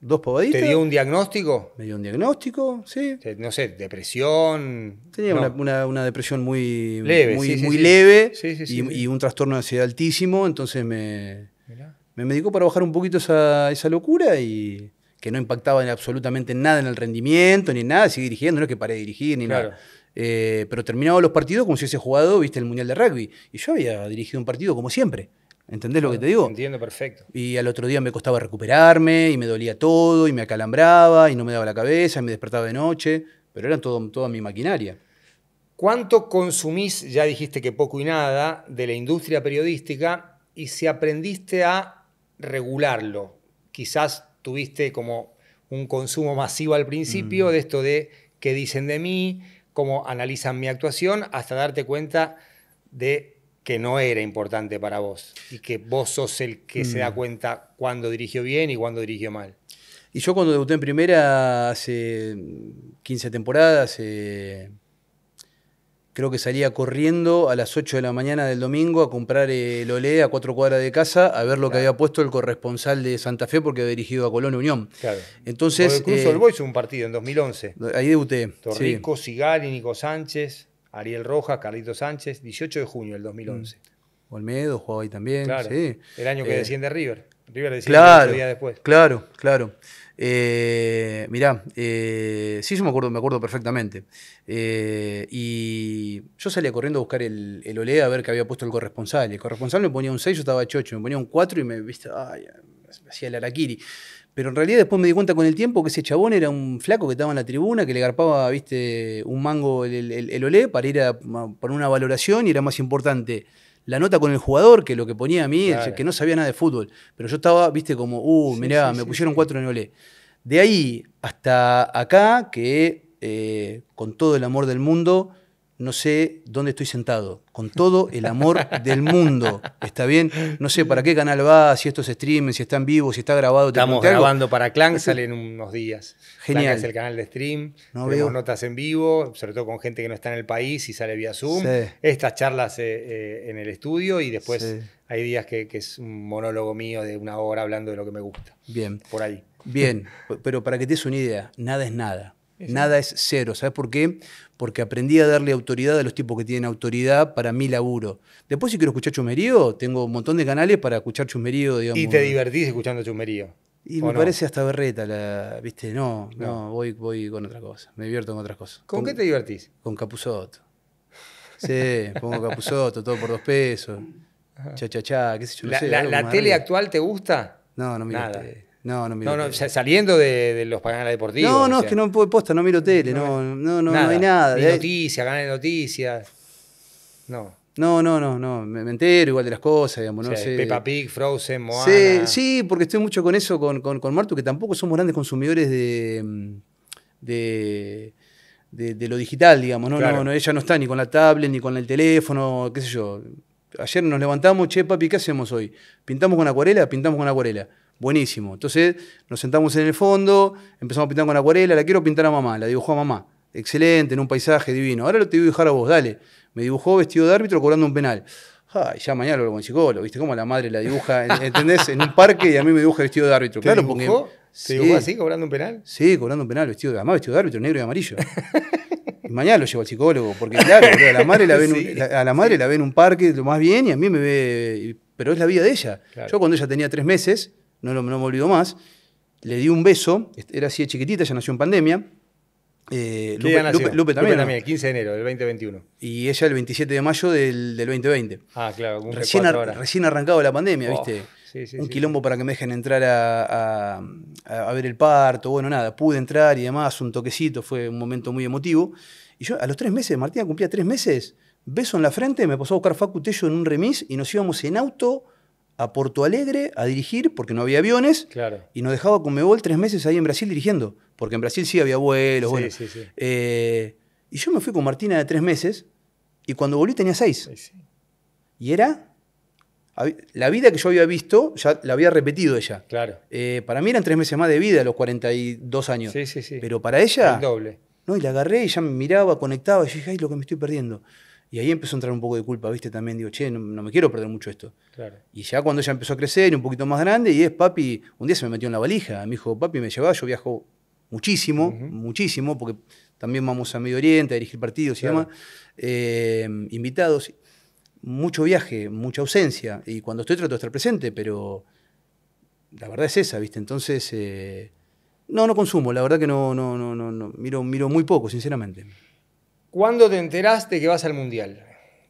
dos pavaditas. ¿Te dio un diagnóstico? Me dio un diagnóstico, sí. No sé, depresión. Tenía una, depresión muy leve, muy, leve y, un trastorno de ansiedad altísimo, entonces me, me medicó para bajar un poquito esa, locura y que no impactaba absolutamente nada en el rendimiento ni nada, seguí dirigiendo, no es que paré de dirigir ni claro. nada. Eh, pero terminaba los partidos como si hubiese jugado, viste, el Mundial de Rugby. Y yo había dirigido un partido como siempre. ¿Entendés lo que te digo? Entiendo perfecto. Y al otro día me costaba recuperarme, y me dolía todo, y me acalambraba, y no me daba la cabeza, y me despertaba de noche. Pero era todo, toda mi maquinaria. ¿Cuánto consumís, ya dijiste que poco y nada, de la industria periodística y si aprendiste a regularlo? Quizás tuviste como un consumo masivo al principio mm. de esto de qué dicen de mí, cómo analizan mi actuación hasta darte cuenta de que no era importante para vos y que vos sos el que se da mm. cuenta cuando dirigió bien y cuándo dirigió mal. Y yo cuando debuté en primera hace 15 temporadas, eh, creo que salía corriendo a las 8 de la mañana del domingo a comprar eh, el Olé a cuatro cuadras de casa, a ver lo que había puesto el corresponsal de Santa Fe porque había dirigido a Colón Unión. Claro. Entonces, el Cruz eh, un partido en 2011. Ahí debuté. Torrico, sí. Nico Sánchez, Ariel Rojas, Carlito Sánchez, 18 de junio del 2011. Mm. Olmedo jugaba ahí también. El año que eh, desciende River. River desciende claro, días después. Claro, claro. Eh, mirá, eh, sí, yo me acuerdo, me acuerdo perfectamente. Eh, y yo salía corriendo a buscar el, el a ver qué había puesto el corresponsal. El corresponsal me ponía un 6, yo estaba chocho, me ponía un 4 y me, viste, ay, hacía el araquiri. Pero en realidad después me di cuenta con el tiempo que ese chabón era un flaco que estaba en la tribuna, que le garpaba, viste, un mango el, olé para ir a, poner una valoración y era más importante la nota con el jugador que lo que ponía a mí, que no sabía nada de fútbol. Pero yo estaba, viste, como, uh, mirá, me pusieron cuatro en olé. De ahí hasta acá, que eh, con todo el amor del mundo no sé dónde estoy sentado, con todo el amor del mundo, ¿está bien? No sé para qué canal va, si estos es si está en vivo, si está grabado. Estamos grabando para Clank, en unos días. Genial. es el canal de stream, no veo. notas en vivo, sobre todo con gente que no está en el país y sale vía Zoom. Estas charlas eh, eh, en el estudio y después hay días que, que es un monólogo mío de una hora hablando de lo que me gusta. Bien. Por ahí. Bien, pero para que te des una idea, nada es nada. Nada es cero. ¿Sabes por qué? Porque aprendí a darle autoridad a los tipos que tienen autoridad para mi laburo. Después, si quiero escuchar chumerío, tengo un montón de canales para escuchar chumerío, Y te divertís escuchando chumerío. Y me parece hasta berreta, la, ¿viste? No, no, voy, voy con otra cosa. Me divierto con otras cosas. ¿Con, qué te divertís? Con Capuzoto. Sí, pongo Capuzoto, todo por dos pesos. Cha, cha, cha, qué sé yo. la, tele actual te gusta? No, no me gusta. No, no miro no, Saliendo de, los canales deportivos. No, no, es que no puedo posta, no miro tele, no, no, no, no hay nada. Ni noticias, canales de noticias. No. No, no, no, no. Me, entero igual de las cosas, digamos, no Peppa Pig, Frozen, Moana. Sí, porque estoy mucho con eso, con, con, Martu, que tampoco somos grandes consumidores de, de, de, lo digital, digamos, ¿no? ¿no? Ella no está ni con la tablet, ni con el teléfono, qué sé yo. Ayer nos levantamos, che, papi, ¿qué hacemos hoy? ¿Pintamos con acuarela? Pintamos con acuarela. Buenísimo. Entonces nos sentamos en el fondo, empezamos a pintar con acuarela, la quiero pintar a mamá, la dibujó a mamá. Excelente, en un paisaje divino. Ahora lo te voy a dibujar a vos, dale. Me dibujó vestido de árbitro cobrando un penal. Ay, ya mañana lo hago con psicólogo, ¿viste? Cómo la madre la dibuja, ¿entendés? En un parque y a mí me dibuja vestido de árbitro. Claro, dibujó? sí. así, cobrando un penal? Sí, cobrando un penal, vestido de... vestido de árbitro, negro y amarillo. mañana lo llevo al psicólogo, porque claro, a la madre la ve en un parque lo más bien y a mí me ve... Pero es la vida de ella. Yo cuando ella tenía tres meses, no, me olvido más, le di un beso, era así de chiquitita, ya nació en pandemia. Eh, Lupe, Lupe, también. también, el 15 de enero del 2021. Y ella el 27 de mayo del, 2020. Ah, claro, recién, recién arrancado la pandemia, oh, ¿viste? un quilombo para que me dejen entrar a, a, ver el parto, bueno, nada, pude entrar y demás, un toquecito, fue un momento muy emotivo. Y yo a los tres meses, Martina cumplía tres meses, beso en la frente, me pasó a buscar Facu Tello en un remis y nos íbamos en auto a Porto Alegre a dirigir porque no había aviones y nos dejaba con Mebol tres meses ahí en Brasil dirigiendo, porque en Brasil sí había vuelos. Eh, y yo me fui con Martina de tres meses y cuando volví tenía seis. Y era la vida que yo había visto, ya la había repetido ella. Eh, para mí eran tres meses más de vida a los 42 años. Pero para ella. doble. No, y la agarré y ya me miraba, conectaba. Y yo dije, ay, lo que me estoy perdiendo. Y ahí empezó a entrar un poco de culpa, ¿viste? También digo, che, no, me quiero perder mucho esto. Y ya cuando ella empezó a crecer, un poquito más grande, y es papi, un día se me metió en la valija. Me dijo, papi, me llevaba, yo viajo muchísimo, muchísimo, porque también vamos a Medio Oriente a dirigir partidos y demás, eh, invitados. Mucho viaje, mucha ausencia. Y cuando estoy trato de estar presente, pero la verdad es esa, ¿viste? Entonces, eh, no, no consumo, la verdad que no, no, no, no, no. Miro, miro muy poco, sinceramente. ¿Cuándo te enteraste que vas al Mundial?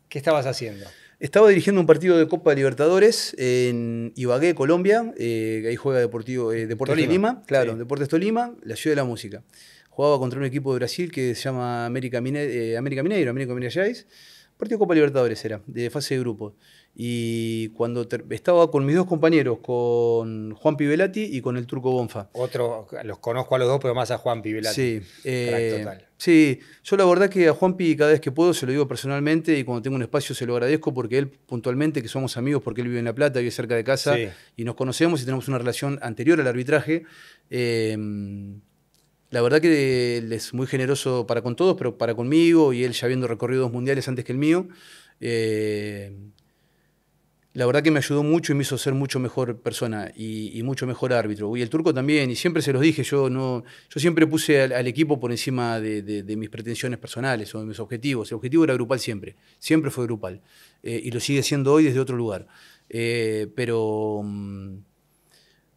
¿Qué estabas haciendo? Estaba dirigiendo un partido de Copa Libertadores en Ibagué, Colombia. Eh, ahí juega Deportivo, eh, Deportes Tolima. claro, Deportes Tolima, la ciudad de la música. Jugaba contra un equipo de Brasil que se llama América, eh, Mineiro, América Mineiro, América Partido de Copa Libertadores era, de fase de grupo. Y cuando estaba con mis dos compañeros, con Juan Pivelati y con el Turco Bonfa. Otro, los conozco a los dos, pero más a Juan Pivelati Sí, eh, sí, yo la verdad que a Juan Pi cada vez que puedo se lo digo personalmente y cuando tengo un espacio se lo agradezco porque él puntualmente, que somos amigos porque él vive en La Plata, vive cerca de casa y nos conocemos y tenemos una relación anterior al arbitraje. Eh, la verdad que él es muy generoso para con todos, pero para conmigo y él ya habiendo recorrido dos mundiales antes que el mío. Eh, la verdad que me ayudó mucho y me hizo ser mucho mejor persona y, mucho mejor árbitro. Y el turco también, y siempre se los dije, yo no, yo siempre puse al, equipo por encima de, mis pretensiones personales o de mis objetivos. El objetivo era grupal siempre, siempre fue grupal. Eh, y lo sigue siendo hoy desde otro lugar. Eh, pero... Mm,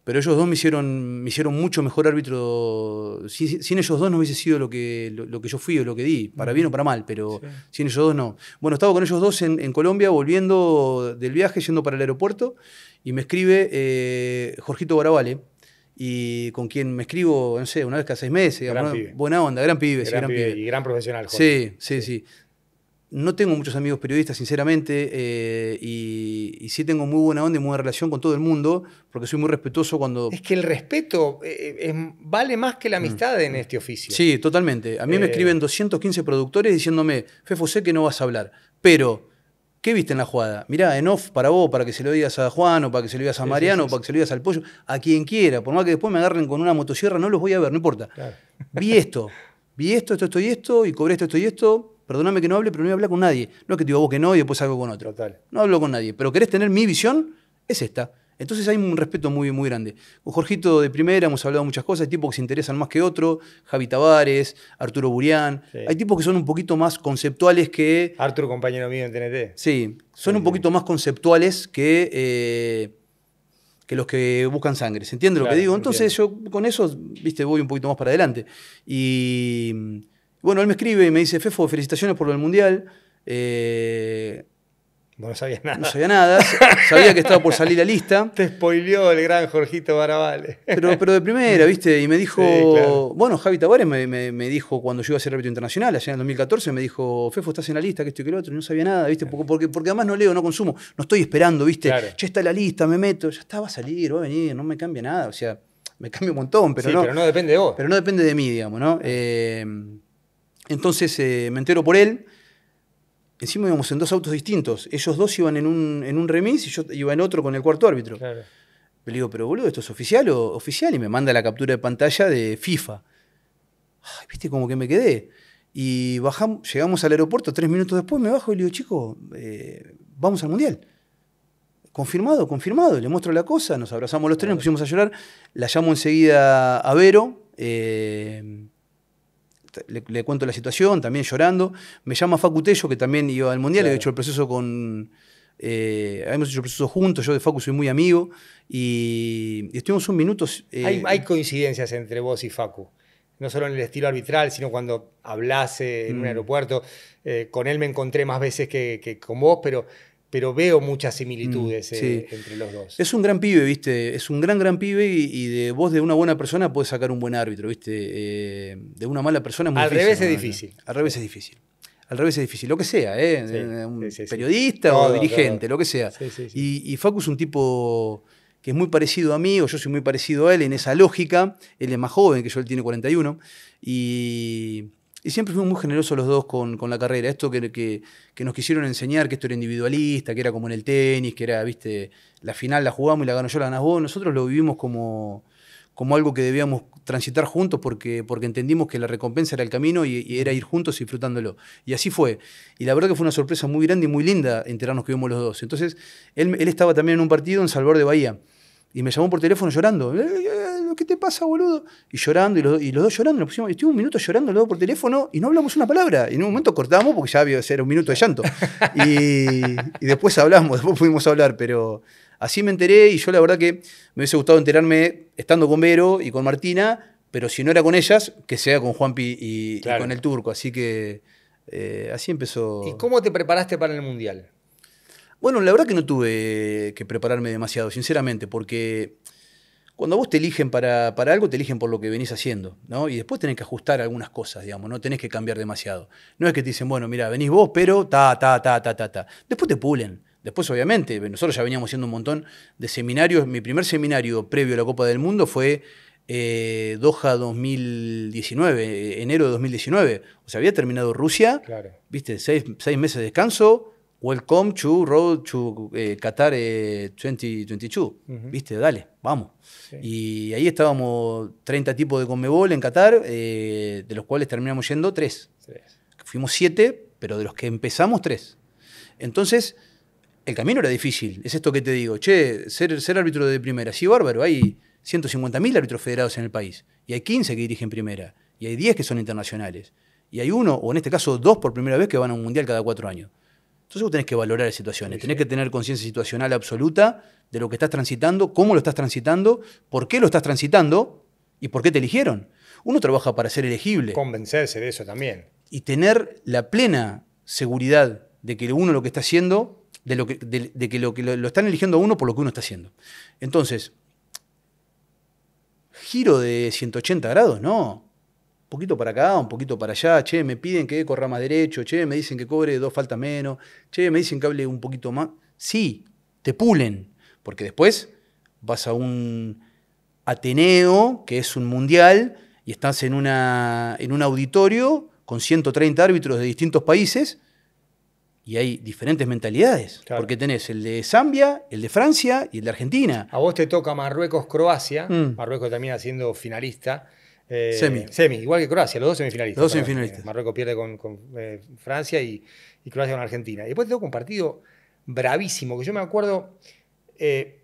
pero ellos dos me hicieron, me hicieron mucho mejor árbitro. Sin, ellos dos no hubiese sido lo que, lo, que yo fui o lo que di, para mm. bien o para mal, pero sin ellos dos no. Bueno, estaba con ellos dos en, Colombia, volviendo del viaje, yendo para el aeropuerto, y me escribe eh, Jorgito Barabale, y con quien me escribo, no sé, una vez cada seis meses. Gran digamos, Buena onda, gran pibe. Gran, pibe, Y gran profesional. Jorge. sí, sí, sí, no tengo muchos amigos periodistas, sinceramente, eh, y, sí tengo muy buena onda y muy buena relación con todo el mundo, porque soy muy respetuoso cuando... Es que el respeto eh, eh, vale más que la mm. amistad en este oficio. Sí, totalmente. A mí me escriben 215 productores diciéndome, Fefo, sé que no vas a hablar, pero... ¿Qué viste en la jugada? Mirá, en off para vos, para que se lo digas a Juan, o para que se lo digas a Mariano, o para que se lo digas al pollo, a quien quiera, por más que después me agarren con una motosierra, no los voy a ver, no importa. Vi esto, vi esto, esto, esto y esto, y cobré esto, esto y esto, Perdóname que no hable, pero no voy a hablar con nadie. No es que te digo vos que no y después salgo con otro. Total. No hablo con nadie. Pero querés tener mi visión, es esta. Entonces hay un respeto muy, muy grande. Con Jorgito de primera hemos hablado muchas cosas. Hay tipos que se interesan más que otro. Javi Tavares, Arturo Burián. Hay tipos que son un poquito más conceptuales que... Arturo, compañero mío en TNT. Sí, son un poquito más conceptuales que, eh, que los que buscan sangre. ¿Se entiende lo que digo? Entonces yo con eso, viste, voy un poquito más para adelante. Y bueno, él me escribe y me dice, Fefo, felicitaciones por el Mundial. Eh, no sabía nada. No sabía nada. sabía que estaba por salir la lista. Te spoileó el gran Jorgito Barabales. Pero, de primera, ¿viste? Y me dijo. Bueno, Javi Tavares me, dijo cuando yo iba a ser árbitro internacional, allá en el 2014, me dijo: Fefo, estás en la lista, que esto y que lo otro. Y no sabía nada, ¿viste? Porque, porque, porque, además no leo, no consumo. No estoy esperando, ¿viste? Ya está la lista, me meto. Ya está, va a salir, va a venir, no me cambia nada. O sea, me cambia un montón, pero no. Pero no depende de vos. Pero no depende de mí, digamos, ¿no? Eh, entonces eh, me entero por él. Encima íbamos en dos autos distintos. Ellos dos iban en un, remis y yo iba en otro con el cuarto árbitro. Le digo, pero boludo, ¿esto es oficial o oficial? Y me manda la captura de pantalla de FIFA. viste como que me quedé. Y bajamos, llegamos al aeropuerto, tres minutos después me bajo y le digo, chico, eh, vamos al mundial. Confirmado, confirmado. Le muestro la cosa, nos abrazamos los tres, nos pusimos a llorar. La llamo enseguida a Vero. Eh, le, cuento la situación, también llorando. Me llama Facu Tello, que también iba al Mundial, he hecho el proceso con... hemos eh, hecho el proceso juntos, yo de Facu soy muy amigo, y, estuvimos un minuto... Eh, hay, coincidencias entre vos y Facu no solo en el estilo arbitral, sino cuando hablase eh, en un mm. aeropuerto. con él me encontré más veces que, con vos, pero pero veo muchas similitudes mm, eh, entre los dos. Es un gran pibe, ¿viste? Es un gran, gran pibe y, de vos de una buena persona puedes sacar un buen árbitro, ¿viste? Eh, de una mala persona es muy Al Revés es difícil. Al revés es difícil. Al revés es difícil, lo que sea, ¿eh? periodista o dirigente, lo que sea. Y, y Facu es un tipo que es muy parecido a mí, o yo soy muy parecido a él en esa lógica. Él es más joven que yo, él tiene 41. Y y siempre fuimos muy generosos los dos con, la carrera. Esto que, que, nos quisieron enseñar, que esto era individualista, que era como en el tenis, que era, viste, la final la jugamos y la ganó yo, la ganás vos. Nosotros lo vivimos como, como algo que debíamos transitar juntos porque, porque entendimos que la recompensa era el camino y, era ir juntos disfrutándolo. Y así fue. Y la verdad que fue una sorpresa muy grande y muy linda enterarnos que vimos los dos. Entonces, él, él estaba también en un partido en Salvador de Bahía y me llamó por teléfono llorando. ¿qué te pasa, boludo? Y llorando, y los, dos llorando, nos pusimos, estuvimos un minuto llorando los dos por teléfono y no hablamos una palabra. Y en un momento cortamos porque ya había ser un minuto de llanto. Y, después hablamos, después pudimos hablar, pero así me enteré y yo la verdad que me hubiese gustado enterarme estando con Vero y con Martina, pero si no era con ellas, que sea con Juanpi y, con el turco. Así que eh, así empezó. ¿Y cómo te preparaste para el Mundial? Bueno, la verdad que no tuve que prepararme demasiado, sinceramente, porque cuando vos te eligen para, para, algo, te eligen por lo que venís haciendo, ¿no? Y después tenés que ajustar algunas cosas, digamos, no tenés que cambiar demasiado. No es que te dicen, bueno, mira, venís vos, pero ta, ta, ta, ta, ta, ta. Después te pulen. Después, obviamente, nosotros ya veníamos haciendo un montón de seminarios. Mi primer seminario previo a la Copa del Mundo fue eh, Doha 2019, eh, enero de 2019. O sea, había terminado Rusia, claro. viste, seis meses de descanso, Welcome to Road to eh, Qatar 2022. Eh, ¿Viste? Dale, vamos. Y ahí estábamos 30 tipos de Conmebol en Qatar, eh, de los cuales terminamos yendo 3. Fuimos 7, pero de los que empezamos 3. Entonces, el camino era difícil. Es esto que te digo. Che, ser, ser árbitro de primera. Sí, bárbaro. Hay 150.000 árbitros federados en el país. Y hay 15 que dirigen primera. Y hay 10 que son internacionales. Y hay uno, o en este caso dos por primera vez, que van a un mundial cada cuatro años. Entonces vos tenés que valorar situaciones, tenés que tener conciencia situacional absoluta de lo que estás transitando, cómo lo estás transitando, por qué lo estás transitando y por qué te eligieron. Uno trabaja para ser elegible. Convencerse de eso también. Y tener la plena seguridad de que uno lo que está haciendo, de, lo que, lo están eligiendo a uno por lo que uno está haciendo. Entonces, giro de 180 grados, no. Un poquito para acá, un poquito para allá, che, me piden que corra más derecho, che, me dicen que cobre dos faltas menos, che, me dicen que hable un poquito más. Sí, te pulen, porque después vas a un Ateneo, que es un mundial, y estás en, una, en un auditorio con 130 árbitros de distintos países y hay diferentes mentalidades. Porque tenés el de Zambia, el de Francia y el de Argentina. A vos te toca Marruecos-Croacia, mm. Marruecos también haciendo finalista, eh, semi. igual que Croacia, los dos semifinalistas. Marruecos pierde con, eh, Francia y, Croacia con Argentina. Y después tengo un partido bravísimo, que yo me acuerdo eh,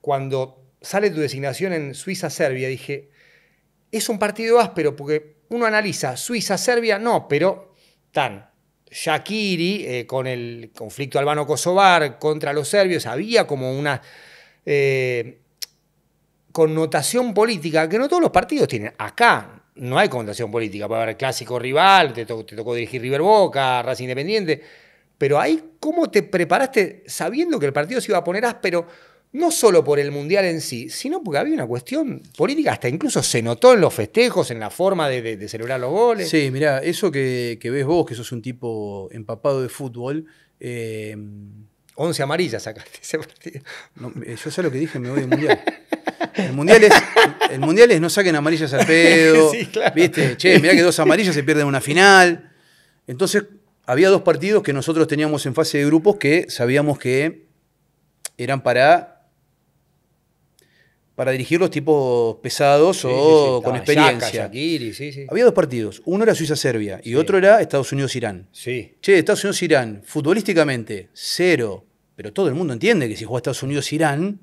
cuando sale tu designación en Suiza-Serbia, dije, es un partido áspero porque uno analiza Suiza-Serbia, no, pero tan. Shakiri, con el conflicto albano-kosovar contra los serbios, había como una connotación política que no todos los partidos tienen. Acá no hay connotación política. Puede haber clásico rival, te, tocó dirigir River Boca, Racing Independiente. Pero ahí, ¿cómo te preparaste sabiendo que el partido se iba a poner áspero? No solo por el Mundial en sí, sino porque había una cuestión política, hasta incluso se notó en los festejos, en la forma de, celebrar los goles. Sí, mira eso que, ves vos, que sos un tipo empapado de fútbol. Eh... 11 amarillas sacaste ese partido. Eh, yo sé lo que dije, me voy de Mundial. El mundial es, el no saquen amarillas al pedo. Sí, ¿Viste? Che, mirá que dos amarillas se pierden una final. Entonces, había dos partidos que nosotros teníamos en fase de grupos que sabíamos que eran para, para dirigir los tipos pesados o con experiencia. había dos partidos. Uno era Suiza-Serbia y otro era Estados Unidos-Irán. Sí. Che, Estados Unidos-Irán, futbolísticamente, cero. Pero todo el mundo entiende que si juega Estados Unidos-Irán,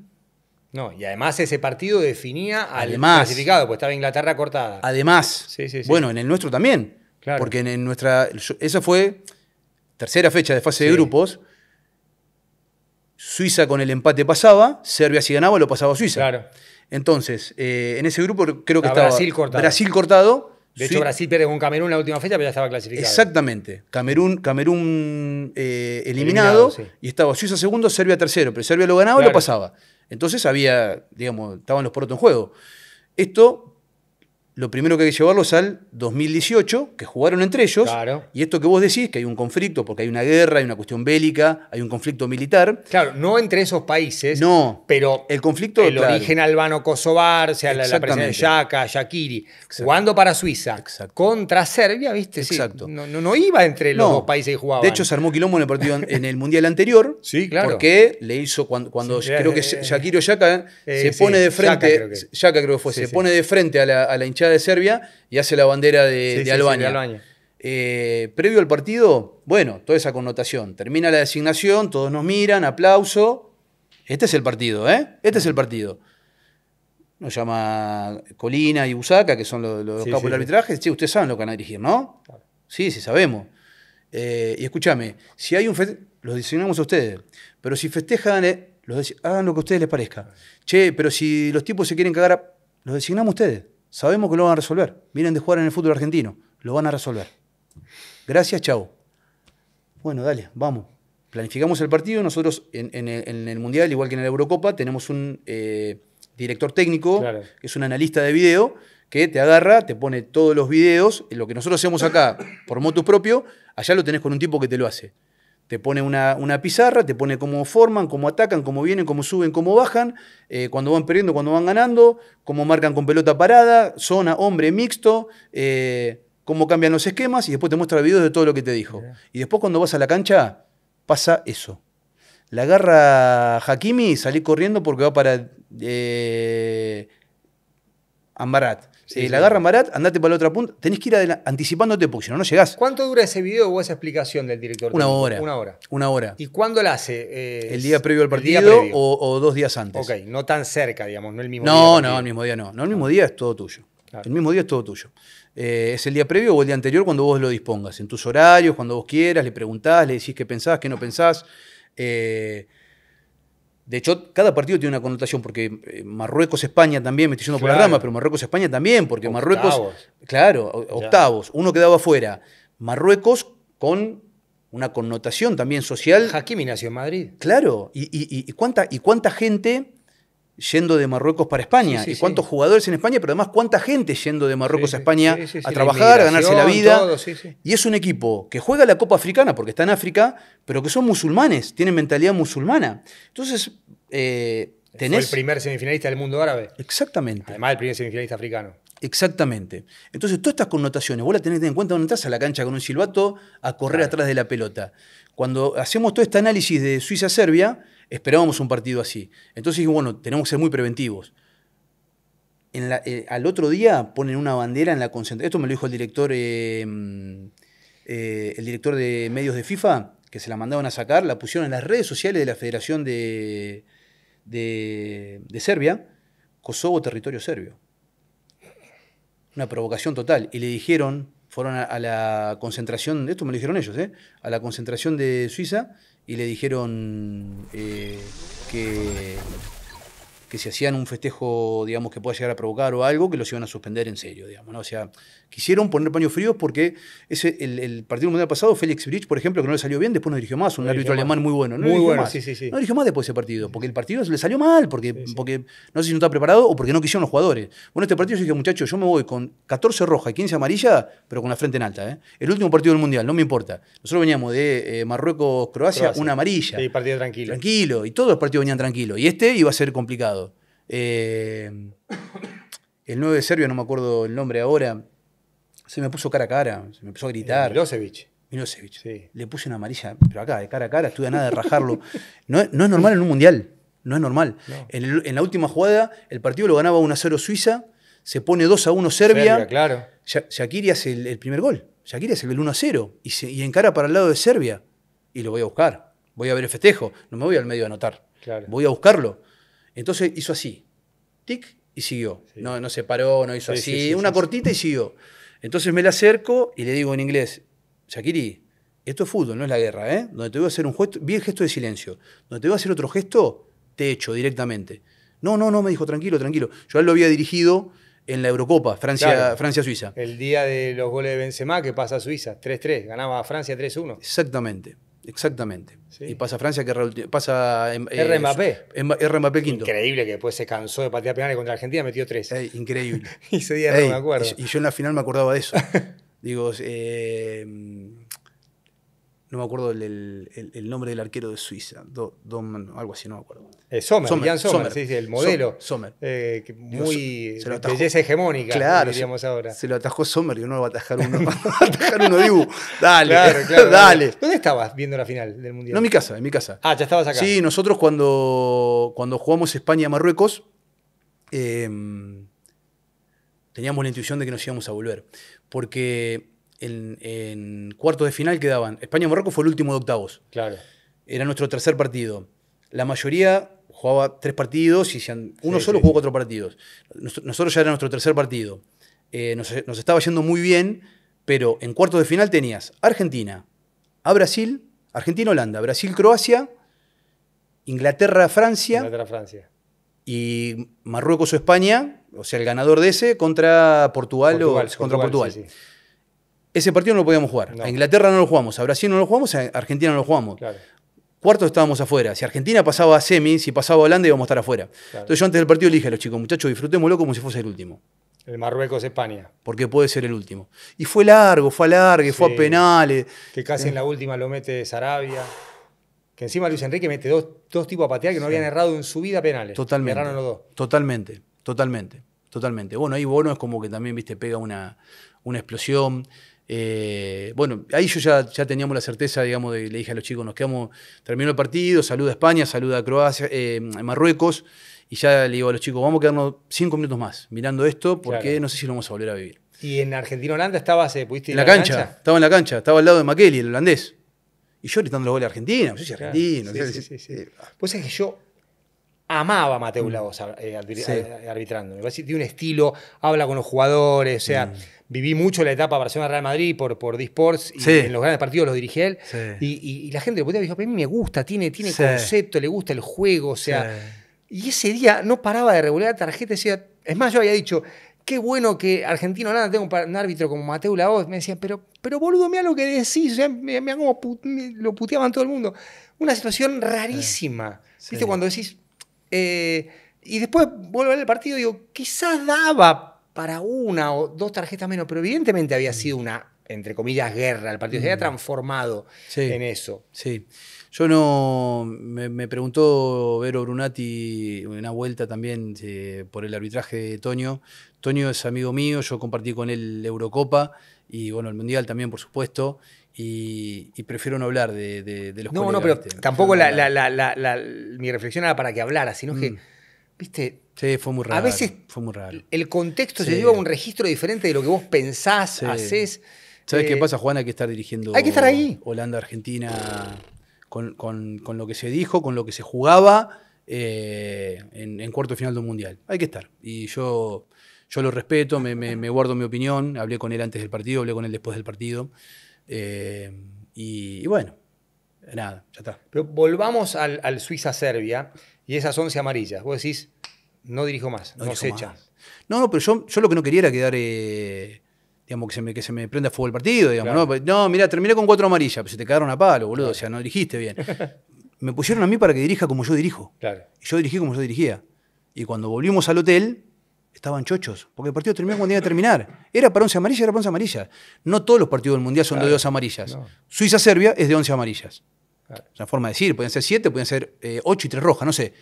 no, y además ese partido definía al además, clasificado, pues estaba Inglaterra cortada. Además, bueno, en el nuestro también. Porque en, nuestra. Esa fue tercera fecha de fase de grupos. Suiza con el empate pasaba, Serbia si ganaba lo pasaba a Suiza. Claro. Entonces, eh, en ese grupo creo que estaba, Brasil cortado. cortado de hecho, Brasil pierde con Camerún la última fecha, pero ya estaba clasificado. Exactamente. Camerún, Camerún eh, eliminado, y estaba Suiza segundo, Serbia tercero. Pero Serbia lo ganaba y lo pasaba. Entonces había, digamos, estaban los porotos en juego. Esto lo primero que hay que llevarlos al 2018, que jugaron entre ellos. Claro. Y esto que vos decís, que hay un conflicto, porque hay una guerra, hay una cuestión bélica, hay un conflicto militar. Claro, no entre esos países. No. Pero el conflicto. El origen albano-kosovar, sea, la, de Yaka, Yakiri, jugando para Suiza contra Serbia, ¿viste? No, no, iba entre los países que jugaban. De hecho, se armó quilombo en el partido en el Mundial anterior. sí, claro. Porque le hizo cuando, eh, eh, creo que Yakiri o Yaka se pone de frente. Yaka que, fue, se pone de frente a la hinchada de Serbia y hace la bandera de, Albania. Eh, previo al partido, bueno, toda esa connotación. Termina la designación, todos nos miran, aplauso. Este es el partido, ¿eh? Este es el partido. Nos llama Colina y Busaca, que son los, capos del arbitraje. Sí, ustedes saben lo que van a dirigir, ¿no? Sí, sí, sabemos. Eh, y escúchame, si hay un los designamos a ustedes, pero si festejan, eh, los hagan lo que a ustedes les parezca. Che, pero si los tipos se quieren cagar, los designamos a ustedes. Sabemos que lo van a resolver. Vienen de jugar en el fútbol argentino. Lo van a resolver. Gracias, chao. Bueno, dale, vamos. Planificamos el partido. Nosotros en, el, Mundial, igual que en la Eurocopa, tenemos un eh, director técnico, que es un analista de video, que te agarra, te pone todos los videos. Lo que nosotros hacemos acá por motus propio, allá lo tenés con un tipo que te lo hace te pone una, pizarra, te pone cómo forman, cómo atacan, cómo vienen, cómo suben, cómo bajan, eh, cuando van perdiendo, cuando van ganando, cómo marcan con pelota parada, zona, hombre, mixto, eh, cómo cambian los esquemas y después te muestra videos de todo lo que te dijo. Y después cuando vas a la cancha pasa eso. La agarra Hakimi y salí corriendo porque va para eh, Ambarat. Si La agarran barat, andate para el otro punto. Tenés que ir anticipándote porque si no, no llegás. ¿Cuánto dura ese video o esa explicación del director? Una hora. Una hora. Una hora. ¿Y cuándo la hace? Eh, el día previo al partido O, dos días antes. Ok, no tan cerca, digamos, no el mismo día. No, no, el mismo día no. No, el ah. mismo día es todo tuyo. El mismo día es todo tuyo. Eh, es el día previo o el día anterior cuando vos lo dispongas, en tus horarios, cuando vos quieras, le preguntás, le decís qué pensás, qué no pensás. Eh, de hecho, cada partido tiene una connotación, porque eh, Marruecos-España también, me estoy diciendo por la rama, pero Marruecos-España también, porque octavos. Marruecos. Claro, octavos. Uno quedaba afuera. Marruecos con una connotación también social. Hakimi nació en Madrid. Claro. y, cuánta, y cuánta gente yendo de Marruecos para España. y cuántos jugadores en España, pero además cuánta gente yendo de Marruecos a España a trabajar, a ganarse la vida. y es un equipo que juega la Copa Africana, porque está en África, pero que son musulmanes, tienen mentalidad musulmana. Entonces, eh, Fue el primer semifinalista del mundo árabe. Exactamente. Además, el primer semifinalista africano. Exactamente. Entonces, todas estas connotaciones, vos las tenés en cuenta cuando entras a la cancha con un silbato a correr atrás de la pelota. Cuando hacemos todo este análisis de Suiza-Serbia, esperábamos un partido así. Entonces, bueno, tenemos que ser muy preventivos. Eh, al otro día ponen una bandera en la concentración. Esto me lo dijo el director, eh, mm, eh, el director de medios de FIFA, que se la mandaban a sacar, la pusieron en las redes sociales de la Federación de, Serbia, Kosovo, territorio serbio. Una provocación total. Y le dijeron, fueron a, a la concentración, esto me lo dijeron ellos, a la concentración de Suiza, y le dijeron eh, que que si hacían un festejo, digamos, que pueda llegar a provocar o algo, que los iban a suspender en serio, digamos, ¿no? O sea, quisieron poner paños fríos porque ese, el, el partido mundial pasado, Félix Bridge, por ejemplo, que no le salió bien, después no dirigió más, un árbitro alemán muy bueno. No muy bueno, No dirigió más después de ese partido, porque el partido le salió mal, porque, porque no sé si no estaba preparado o porque no quisieron los jugadores. Bueno, este partido yo dije, muchachos, yo me voy con 14 roja y 15 amarilla, pero con la frente en alta, ¿eh? El último partido del mundial, no me importa. Nosotros veníamos de eh, Marruecos, Croacia, Croacia, una amarilla. Sí, partido tranquilo. Tranquilo, y todos los partidos venían tranquilos. Y este iba a ser complicado. Eh, el 9 de Serbia, no me acuerdo el nombre ahora, se me puso cara a cara, se me empezó a gritar. Eh, Milosevic. Milosevic. Sí. Le puse una amarilla, pero acá, de cara a cara, estuve a nada de rajarlo. No, es normal en un mundial, no es normal. En, la última jugada, el partido lo ganaba 1-0 Suiza, se pone 2-1 Serbia. Serbia claro. Shakiri hace el, primer gol. Shakiri hace el 1-0 y, se, encara para el lado de Serbia. Y lo voy a buscar. Voy a ver el festejo. No me voy al medio a anotar. Voy a buscarlo. Entonces hizo así, tic, y siguió. No, no se paró, no hizo así, una cortita y siguió. Entonces me la acerco y le digo en inglés, Shakiri, esto es fútbol, no es la guerra, ¿eh? Donde te voy a hacer un gesto, vi el gesto de silencio, donde te voy a hacer otro gesto, te echo directamente. No, no, no, me dijo, tranquilo, tranquilo. Yo a él lo había dirigido en la Eurocopa, Francia-Suiza. el día de los goles de Benzema que pasa a Suiza, 3-3, ganaba Francia 3-1. Exactamente. Exactamente. Y pasa Francia que pasa em, eh, RMAP. RMAP quinto. Increíble que después se cansó de patear penales contra Argentina, metió tres. increíble. y y, yo en la final me acordaba de eso. Digo, eh, no me acuerdo el, el, nombre del arquero de Suiza, algo así, no me acuerdo. Eh, Sommer, Sommer, sí, el modelo. Sommer. Eh, que muy belleza hegemónica, claro, diríamos se, ahora. Se lo atajó Sommer y no lo va a atajar uno, a atajar uno Dibu. Dale, claro, claro, dale. ¿Dónde estabas viendo la final del Mundial? No, en mi casa, en mi casa. Ah, ya estabas acá. Sí, nosotros cuando, cuando jugamos España-Marruecos, eh, teníamos la intuición de que nos íbamos a volver. Porque en, cuartos de final quedaban. España-Marruecos fue el último de octavos. Claro. Era nuestro tercer partido. La mayoría jugaba tres partidos y uno solo jugó cuatro partidos. Nosotros ya era nuestro tercer partido. Eh, nos, estaba yendo muy bien, pero en cuartos de final tenías Argentina, a Brasil, Argentina-Holanda, Brasil-Croacia, Inglaterra-Francia. Inglaterra-Francia. Y Marruecos o España, o sea, el ganador de ese contra Portugal, o contra Portugal ese partido no lo podíamos jugar. A Inglaterra no lo jugamos, a Brasil no lo jugamos, a Argentina no lo jugamos. Cuarto estábamos afuera. Si Argentina pasaba a semi, si pasaba a Holanda íbamos a estar afuera. Entonces yo antes del partido le dije a los chicos, muchachos, disfrutémoslo como si fuese el último. El Marruecos-España. Porque puede ser el último. Y fue largo, fue a fue a penales. Que casi en la última lo mete Sarabia. Que encima Luis Enrique mete dos, tipos a patear que no habían errado en su vida penales. Totalmente. Erraron los dos. Totalmente, totalmente, totalmente. Bueno, ahí Bono es como que también, viste, pega una explosión. Eh, bueno, ahí yo ya, ya, teníamos la certeza, digamos, de, le dije a los chicos, nos quedamos, terminó el partido, saluda a España, saluda a Croacia, eh, Marruecos, y ya le digo a los chicos, vamos a quedarnos cinco minutos más mirando esto, porque no sé si lo vamos a volver a vivir. ¿Y en Argentina-Holanda estaba en la, cancha, Estaba en la cancha, estaba al lado de Makeli, el holandés. Y yo gritando los goles a Argentina, yo soy argentino. Sí, sí, sí, pues es que yo amaba a Mateo mm. Lagos eh, arbitrando. Me tiene un estilo, habla con los jugadores, o sea, mm viví mucho la etapa Barcelona-Real Madrid por, por Disports y en los grandes partidos los dirigí él. Y, y, la gente lo dijo, a mí me gusta, tiene, tiene concepto, le gusta el juego, o sea... Y ese día no paraba de regular la tarjeta, es más, yo había dicho, qué bueno que Argentino nada, tenga un, árbitro como Mateo Laoz. Me decían, pero, pero boludo, mira lo que decís, me, lo puteaban todo el mundo. Una situación rarísima. ¿Viste? Cuando decís. Eh, y después vuelvo a ver el partido y digo, quizás daba para una o dos tarjetas menos, pero evidentemente había sido una, entre comillas, guerra. El partido se había mm. transformado en eso. Sí. Yo no. Me, preguntó Vero Brunati una vuelta también eh, por el arbitraje de Toño. Toño es amigo mío, yo compartí con él la Eurocopa y bueno, el Mundial también, por supuesto. Y, prefiero no hablar de, los de los No, no, pero eh, tampoco la, mi reflexión era para que hablara, sino mm. que, viste, Sí, fue muy raro. A veces fue muy raro. el contexto se lleva a un registro diferente de lo que vos pensás, haces. ¿Sabes qué eh, pasa, Juan? Hay que estar dirigiendo. Hay que estar ahí. Holanda, Argentina, con, lo que se dijo, con lo que se jugaba eh, en, cuarto final de un mundial. Hay que estar. Y yo, yo lo respeto, me, guardo mi opinión. Hablé con él antes del partido, hablé con él después del partido. Eh, y, bueno, nada, ya está. Pero volvamos al, al Suiza-Serbia y esas 11 amarillas. Vos decís, no dirijo más, no se echa. No, pero yo, lo que no quería era quedar, eh, digamos, que se, me, que se prenda fuego el partido, digamos. No, pues, no mira, terminé con cuatro amarillas, pero pues, se te quedaron a palo, boludo, o sea, no dirigiste bien. me pusieron a mí para que dirija como yo dirijo. Claro. Y yo dirigí como yo dirigía. Y cuando volvimos al hotel, estaban chochos, porque el partido terminó cuando iba a terminar. Era para once amarillas, era para once amarillas. No todos los partidos del Mundial son de dos amarillas. Suiza-Serbia es de once amarillas. Es una forma de decir, pueden ser siete, pueden ser eh, ocho y tres rojas, no sé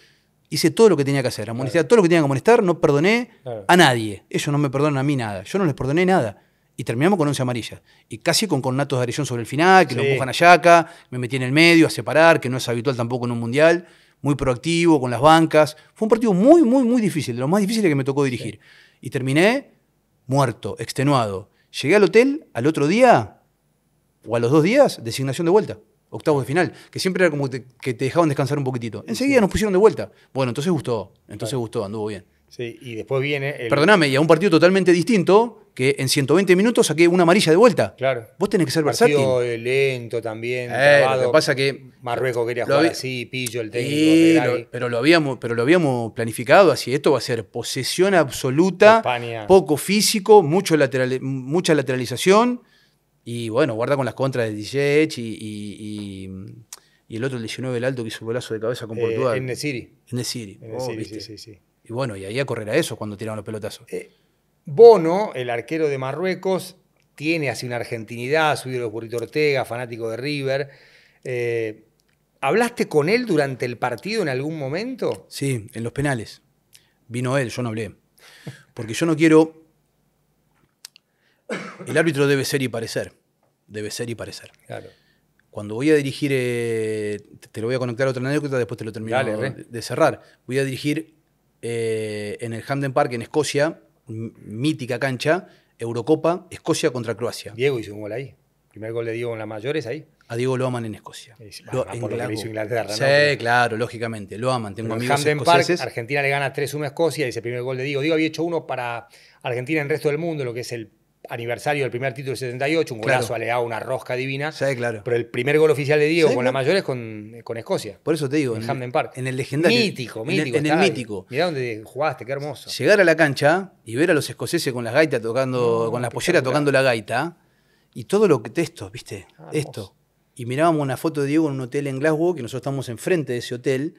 hice todo lo que tenía que hacer, amonesté todo lo que tenía que amonestar, no perdoné a nadie. Ellos no me perdonan a mí nada, yo no les perdoné nada. Y terminamos con once amarillas. Y casi con connatos de agresión sobre el final, que lo empujan a Yaca, me metí en el medio a separar, que no es habitual tampoco en un mundial. Muy proactivo, con las bancas. Fue un partido muy, muy, muy difícil, de los más difíciles que me tocó dirigir. Y terminé muerto, extenuado. Llegué al hotel al otro día, o a los dos días, designación de vuelta octavos de final, que siempre era como que te dejaban descansar un poquitito. Enseguida nos pusieron de vuelta. Bueno, entonces gustó, entonces gustó, anduvo bien. Sí, y después viene. Perdóname, y a un partido totalmente distinto, que en 120 minutos saqué una amarilla de vuelta. Claro. Vos tenés que ser versátil. lento también. Eh, lo que pasa que. Marruecos quería jugar así, pillo el técnico. pero, lo habíamos, pero lo habíamos planificado así. Esto va a ser posesión absoluta, poco físico, mucho lateral, mucha lateralización y bueno, guarda con las contras de DJ mm, y, el otro, el 19, el alto, que hizo un golazo de cabeza con eh, Portugal. En Neciri. En En sí, sí, sí. Y bueno, y ahí a correr a eso cuando tiraron los pelotazos. Eh, Bono, el arquero de Marruecos, tiene así una argentinidad, su los Burrito Ortega, fanático de River. Eh, ¿Hablaste con él durante el partido en algún momento? Sí, en los penales. Vino él, yo no hablé. Porque yo no quiero el árbitro debe ser y parecer. Debe ser y parecer. Claro. Cuando voy a dirigir, eh, te lo voy a conectar a otra anécdota, después te lo termino de, cerrar. Voy a dirigir eh, en el Hampden Park, en Escocia, mítica cancha, Eurocopa, Escocia contra Croacia. Diego hizo un gol ahí. Primer gol de Diego en la mayores ahí. A Diego lo aman en Escocia. en Sí, claro, lógicamente, lo aman. Tengo amigos Hamden Park, Argentina le gana 3-1 a Escocia, y ese primer gol de Diego. Diego había hecho uno para Argentina en el resto del mundo, lo que es el aniversario del primer título de 78, un golazo aleado, una rosca divina. claro. Pero el primer gol oficial de Diego con la mayor es con, Escocia. Por eso te digo. En, Hamden Park. En el legendario. Mítico, mítico. En el, mítico. Mirá dónde jugaste, qué hermoso. Llegar a la cancha y ver a los escoceses con las gaitas tocando, con la pollera tocando la gaita y todo lo que esto, ¿viste? Ah, esto. Y mirábamos una foto de Diego en un hotel en Glasgow, que nosotros estamos enfrente de ese hotel,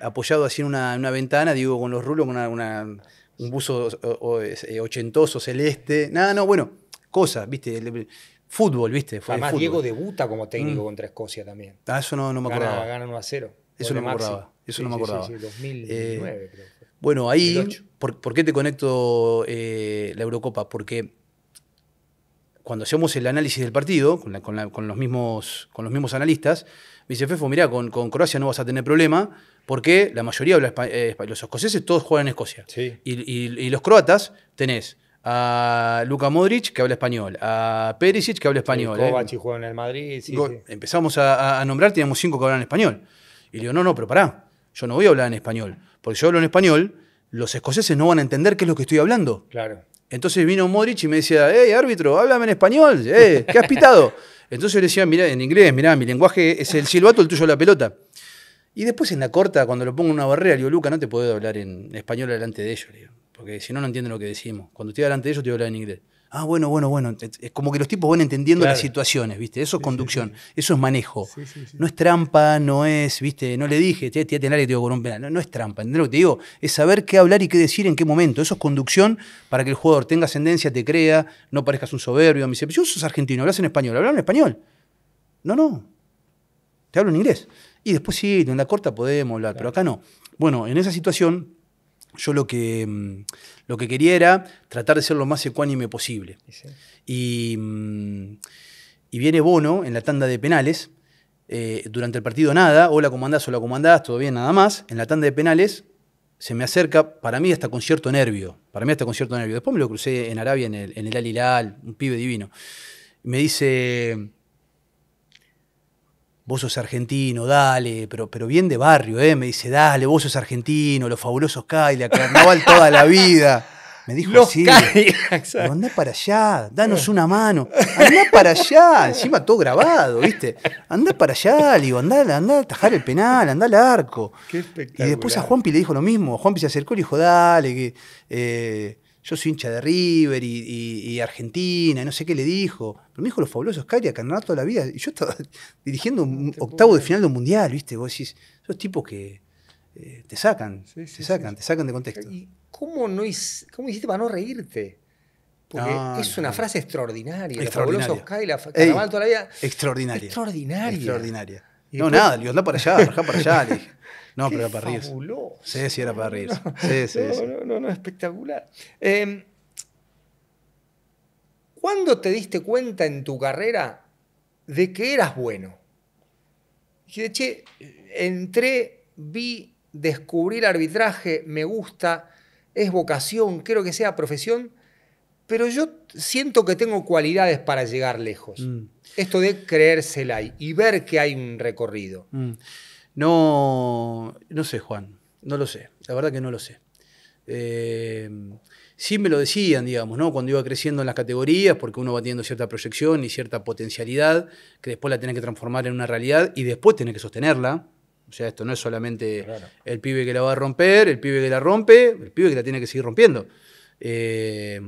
apoyado así en una, ventana, Diego con los rulos, con una un buzo eh, ochentoso, celeste. Nada, no, bueno, cosas, ¿viste? fútbol, ¿viste? Además, Diego debuta como técnico mm. contra Escocia también. Ah, eso no, no me acordaba. Gana, 1 a 0. Eso no me acordaba. Eso no me acordaba. Sí, sí, 2009, eh, creo. Bueno, ahí, por, qué te conecto eh, la Eurocopa? Porque cuando hacemos el análisis del partido, con, con, los, mismos, con los mismos analistas, me dice, Fefo, mirá, con, con Croacia no vas a tener problema porque la mayoría habla eh, los escoceses todos juegan en Escocia. Y, los croatas tenés a Luka Modric, que habla español, a Perisic, que habla español. Sí, ¿eh? Kovacic juega en el Madrid. Empezamos a, nombrar, teníamos cinco que hablan español. Y le digo, no, no, pero pará, yo no voy a hablar en español. Porque si yo hablo en español, los escoceses no van a entender qué es lo que estoy hablando. Claro. Entonces vino Modric y me decía, hey, árbitro, háblame en español, eh, ¿qué has pitado? Entonces le decía, mira, en inglés, mira, mi lenguaje es el silbato, el tuyo la pelota. Y después en la corta, cuando lo pongo en una barrera, le digo, Luca, no te puedo hablar en español delante de ellos, porque si no, no entienden lo que decimos. Cuando estoy delante de ellos, te voy a hablar en inglés. Ah, bueno, bueno, bueno. Es como que los tipos van entendiendo las situaciones, ¿viste? Eso es conducción, eso es manejo. No es trampa, no es, ¿viste? No le dije, te voy a tener que te con un penal. No, es trampa, ¿entendés lo que te digo? Es saber qué hablar y qué decir en qué momento. Eso es conducción para que el jugador tenga ascendencia, te crea, no parezcas un soberbio. Me dice, yo sos argentino, hablas en español, hablas en español. No, no. Te hablo en inglés. Y después sí, en la corta podemos hablar, pero acá no. Bueno, en esa situación, yo lo que, mm, lo que quería era tratar de ser lo más ecuánime posible. Y, mm, viene Bono en la tanda de penales. Eh, durante el partido nada, la comandás, la comandás, todo bien, nada más. En la tanda de penales se me acerca, para mí hasta con cierto nervio, para mí hasta con cierto nervio. Después me lo crucé en Arabia, en el, Alilal, un pibe divino. Me dice, vos sos argentino, dale, pero, pero bien de barrio, ¿eh? Me dice, dale, vos sos argentino, los fabulosos la carnaval toda la vida. Me dijo sí, así, pero andá para allá, danos eh. una mano, andá para allá, encima todo grabado, ¿viste? Andá para allá, li, andá, a tajar el penal, andá al arco. Qué y después a Juanpi le dijo lo mismo, Juanpi se acercó y le dijo, dale, que... Eh, yo soy hincha de River y, Argentina, y no sé qué le dijo. Pero me dijo los fabulosos que Canadá toda la vida. Y yo estaba dirigiendo un octavo de final de un mundial, ¿viste? Vos decís, esos tipos que eh, te sacan, te sacan, te sacan de contexto. ¿Y cómo, no es cómo hiciste para no reírte? Porque es una frase extraordinaria. Extraordinaria. Los fabulosos Caria, toda la vida. Extraordinaria. Extraordinaria. Extraordinaria. No, nada, le para allá, para allá. Le No, pero era para reírse. Sí, sí, era para reírse. No, no, no, no, espectacular. Em, ¿Cuándo te diste cuenta en tu carrera de que eras bueno? Dije, che, entré, vi, descubrí el arbitraje, me gusta, es vocación, creo que sea profesión, pero yo siento que tengo cualidades para llegar lejos. Mm. Esto de creérsela y ver que hay un recorrido. Mm. No, no sé, Juan, no lo sé, la verdad que no lo sé. Eh, sí me lo decían, digamos, ¿no? Cuando iba creciendo en las categorías, porque uno va teniendo cierta proyección y cierta potencialidad, que después la tiene que transformar en una realidad y después tiene que sostenerla. O sea, esto no es solamente el pibe que la va a romper, el pibe que la rompe, el pibe que la tiene que seguir rompiendo. Eh,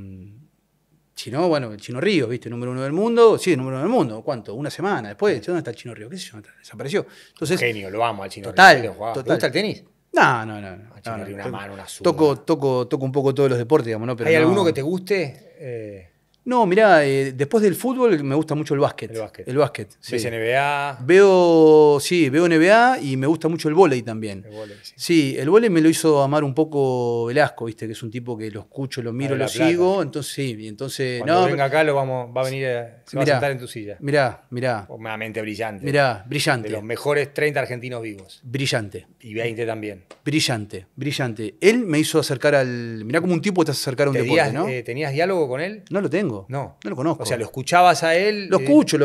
Chino, bueno, el Chino Ríos, ¿viste? Número uno del mundo. Sí, número uno del mundo. ¿Cuánto? Una semana después. ¿Dónde está el Chino Ríos? ¿Qué sé yo? Desapareció. Entonces, Genio, lo amo al Chino total, Ríos. Total. ¿Te gusta el tenis? No, no, no. no, no, río, una mano, una toco, toco, toco un poco todos los deportes, digamos, ¿no? Pero ¿Hay alguno que te guste? Eh... No, mirá, eh, después del fútbol me gusta mucho el básquet. El básquet. El básquet, sí. NBA? Veo, sí, veo NBA y me gusta mucho el vóley también. El vóley, sí. sí. el vóley me lo hizo amar un poco Velasco, viste, que es un tipo que lo escucho, lo miro, lo sigo. Entonces, sí, y entonces... no, venga acá lo vamos, va a venir, a, eh, se va a sentar en tu silla. Mirá, mirá. Una mente brillante. Mirá, brillante. De los mejores 30 argentinos vivos. Brillante. Y 20 también. Brillante, brillante. Él me hizo acercar al... Mirá como un tipo te hace acercar a un deporte, ¿no? Eh, ¿Tenías diálogo con él? No lo tengo. No. No lo conozco. O sea, lo escuchabas a él. Lo escucho,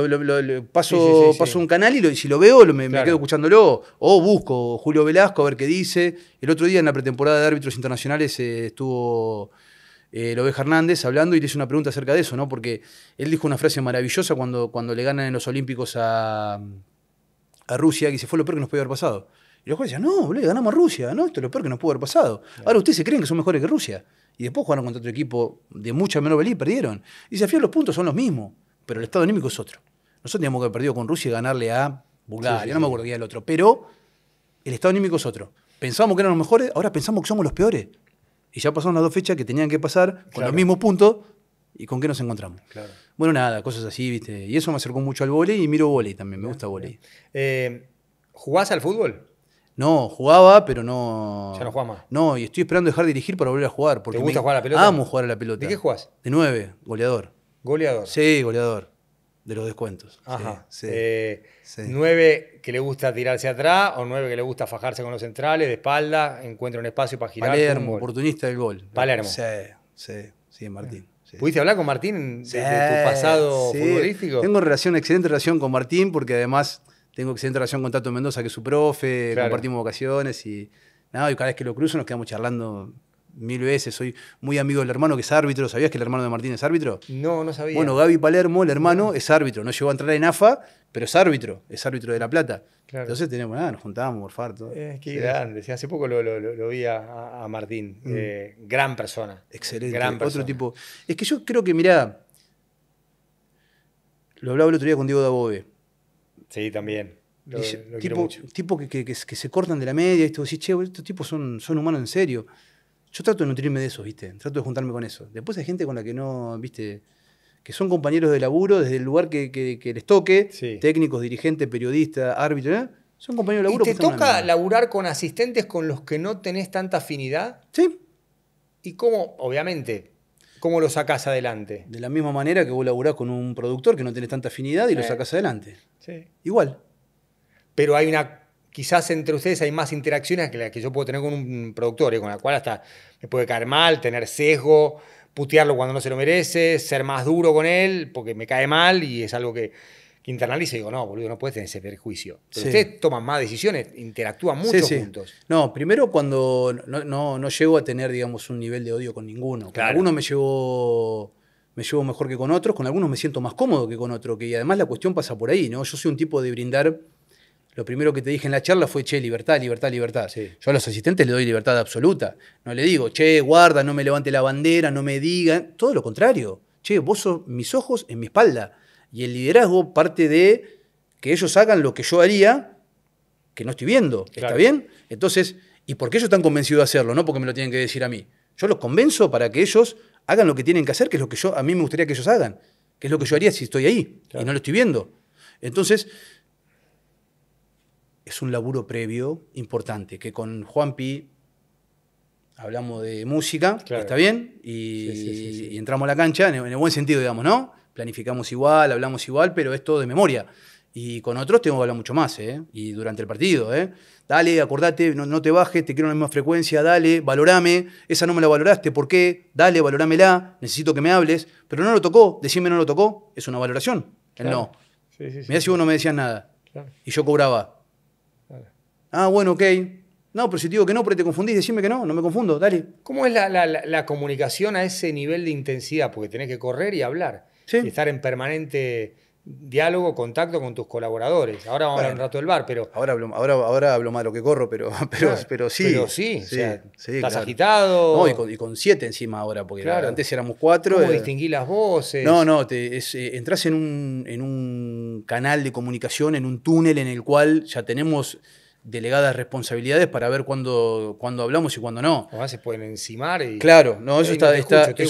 paso, un canal y, si lo veo, me, me, quedo escuchándolo. O busco Julio Velasco a ver qué dice. El otro día en la pretemporada de árbitros internacionales eh, estuvo eh, Hernández hablando y le hice una pregunta acerca de eso, ¿no? Porque él dijo una frase maravillosa cuando, cuando le ganan en los Olímpicos a, Rusia, y dice, fue lo peor que nos puede haber pasado. Y los jueces decían, no, boludo, ganamos a Rusia, ¿no? Esto es lo peor que nos pudo haber pasado. Ahora ustedes se creen que son mejores que Rusia y después jugaron contra otro equipo de mucha menor valía y perdieron. Y se fijan los puntos son los mismos, pero el estado anímico es otro. Nosotros teníamos que haber perdido con Rusia y ganarle a Bulgaria, no me acuerdo quién el otro, pero el estado anímico es otro. Pensábamos que eran los mejores, ahora pensamos que somos los peores. Y ya pasaron las dos fechas que tenían que pasar con los mismos puntos y con qué nos encontramos. Claro. Bueno, nada, cosas así, ¿viste? Y eso me acercó mucho al volei y miro volei también, me gusta volei. Eh, ¿Jugás al fútbol? No, jugaba, pero no. Ya no más. No, y estoy esperando dejar dirigir para volver a jugar. Porque ¿Te gusta jugar a la pelota? Amo jugar a la pelota. ¿De qué jugás? De nueve, goleador. ¿Goleador? Sí, goleador. De los descuentos. Ajá. Sí, eh, ¿Nueve que le gusta tirarse atrás o nueve que le gusta fajarse con los centrales, de espalda, encuentra un espacio para girar? Palermo, oportunista del gol. Palermo. Sí, sí, sí, Martín. Ah. ¿Pudiste hablar con Martín de, tu pasado futbolístico? Tengo relación, excelente relación con Martín porque además tengo excelente relación con Tato Mendoza, que es su profe, compartimos vocaciones y nada, y cada vez que lo cruzo nos quedamos charlando mil veces. Soy muy amigo del hermano que es árbitro. ¿Sabías que el hermano de Martín es árbitro? No, no sabía. Bueno, Gaby Palermo, el hermano, es árbitro. No llegó a entrar en AFA, pero es árbitro. Es árbitro de La Plata. Entonces tenemos, nada, nos juntábamos, por todo. Es eh, que grande. hace poco lo, vi a, Martín. Mm. Eh, gran persona. Excelente. Gran Otro tipo. Es que yo creo que, mirá, lo hablaba el otro día con Diego Dabove. Sí, también. tipo, que, se cortan de la media, y che, estos tipos son, son humanos en serio. Yo trato de nutrirme de eso, ¿viste? Trato de juntarme con eso. Después hay gente con la que no, ¿viste? Que son compañeros de laburo desde el lugar que, les toque, técnicos, dirigentes, periodistas, árbitros, ¿eh? Son compañeros de laburo. ¿Y te toca laburar con asistentes con los que no tenés tanta afinidad? Sí. Y cómo, obviamente, ¿Cómo lo sacas adelante? De la misma manera que vos laburás con un productor que no tenés tanta afinidad y lo sacás adelante. Sí. Igual. Pero hay una. Quizás entre ustedes hay más interacciones que las que yo puedo tener con un productor, ¿eh? con la cual hasta me puede caer mal, tener sesgo, putearlo cuando no se lo merece, ser más duro con él porque me cae mal y es algo que, que internaliza y digo, no, boludo, no puedes tener ese perjuicio. Pero ustedes toman más decisiones, interactúan mucho sí, juntos. No, primero cuando no, no, llego a tener, digamos, un nivel de odio con ninguno. Con algunos me llevo, me llevo mejor que con otros, con algunos me siento más cómodo que con otros, y además la cuestión pasa por ahí, ¿no? Yo soy un tipo de brindar lo primero que te dije en la charla fue, che, libertad, libertad, libertad. Yo a los asistentes le doy libertad absoluta. No le digo, che, guarda, no me levante la bandera, no me diga... Todo lo contrario. Che, vos sos mis ojos en mi espalda. Y el liderazgo parte de que ellos hagan lo que yo haría, que no estoy viendo. ¿Está bien? Entonces, ¿y por qué ellos están convencidos de hacerlo? No porque me lo tienen que decir a mí. Yo los convenzo para que ellos hagan lo que tienen que hacer, que es lo que yo, a mí me gustaría que ellos hagan, que es lo que yo haría si estoy ahí y no lo estoy viendo. Entonces, es un laburo previo importante, que con Juanpi hablamos de música, está bien, y, entramos a la cancha, en el buen sentido, digamos, ¿no? planificamos igual, hablamos igual, pero es todo de memoria. Y con otros tengo que hablar mucho más, ¿eh? Y durante el partido, ¿eh? Dale, acordate, no, te bajes, te quiero en la misma frecuencia, dale, valorame. Esa no me la valoraste, ¿por qué? Dale, valorámela, necesito que me hables. Pero no lo tocó, decime no lo tocó, es una valoración. El no. me sí, si vos no me decías nada. Y yo cobraba. Ah, bueno, ok. No, pero si te digo que no, pero te confundís, decime que no, no me confundo, dale. ¿Cómo es la, la comunicación a ese nivel de intensidad? Porque tenés que correr y hablar estar en permanente diálogo, contacto con tus colaboradores. Ahora vamos a hablar un rato del bar, pero... Ahora hablo, ahora, ahora hablo más de lo que corro, pero, pero, pero sí. Pero sí, estás agitado. y con, siete encima ahora, porque antes éramos cuatro. ¿Cómo eh, distinguí las voces? No, no, te, eh, entras en un, en un canal de comunicación, en un túnel en el cual ya tenemos delegadas responsabilidades para ver cuándo, hablamos y cuándo no. O sea, se pueden encimar y... Claro, no, eso está... eso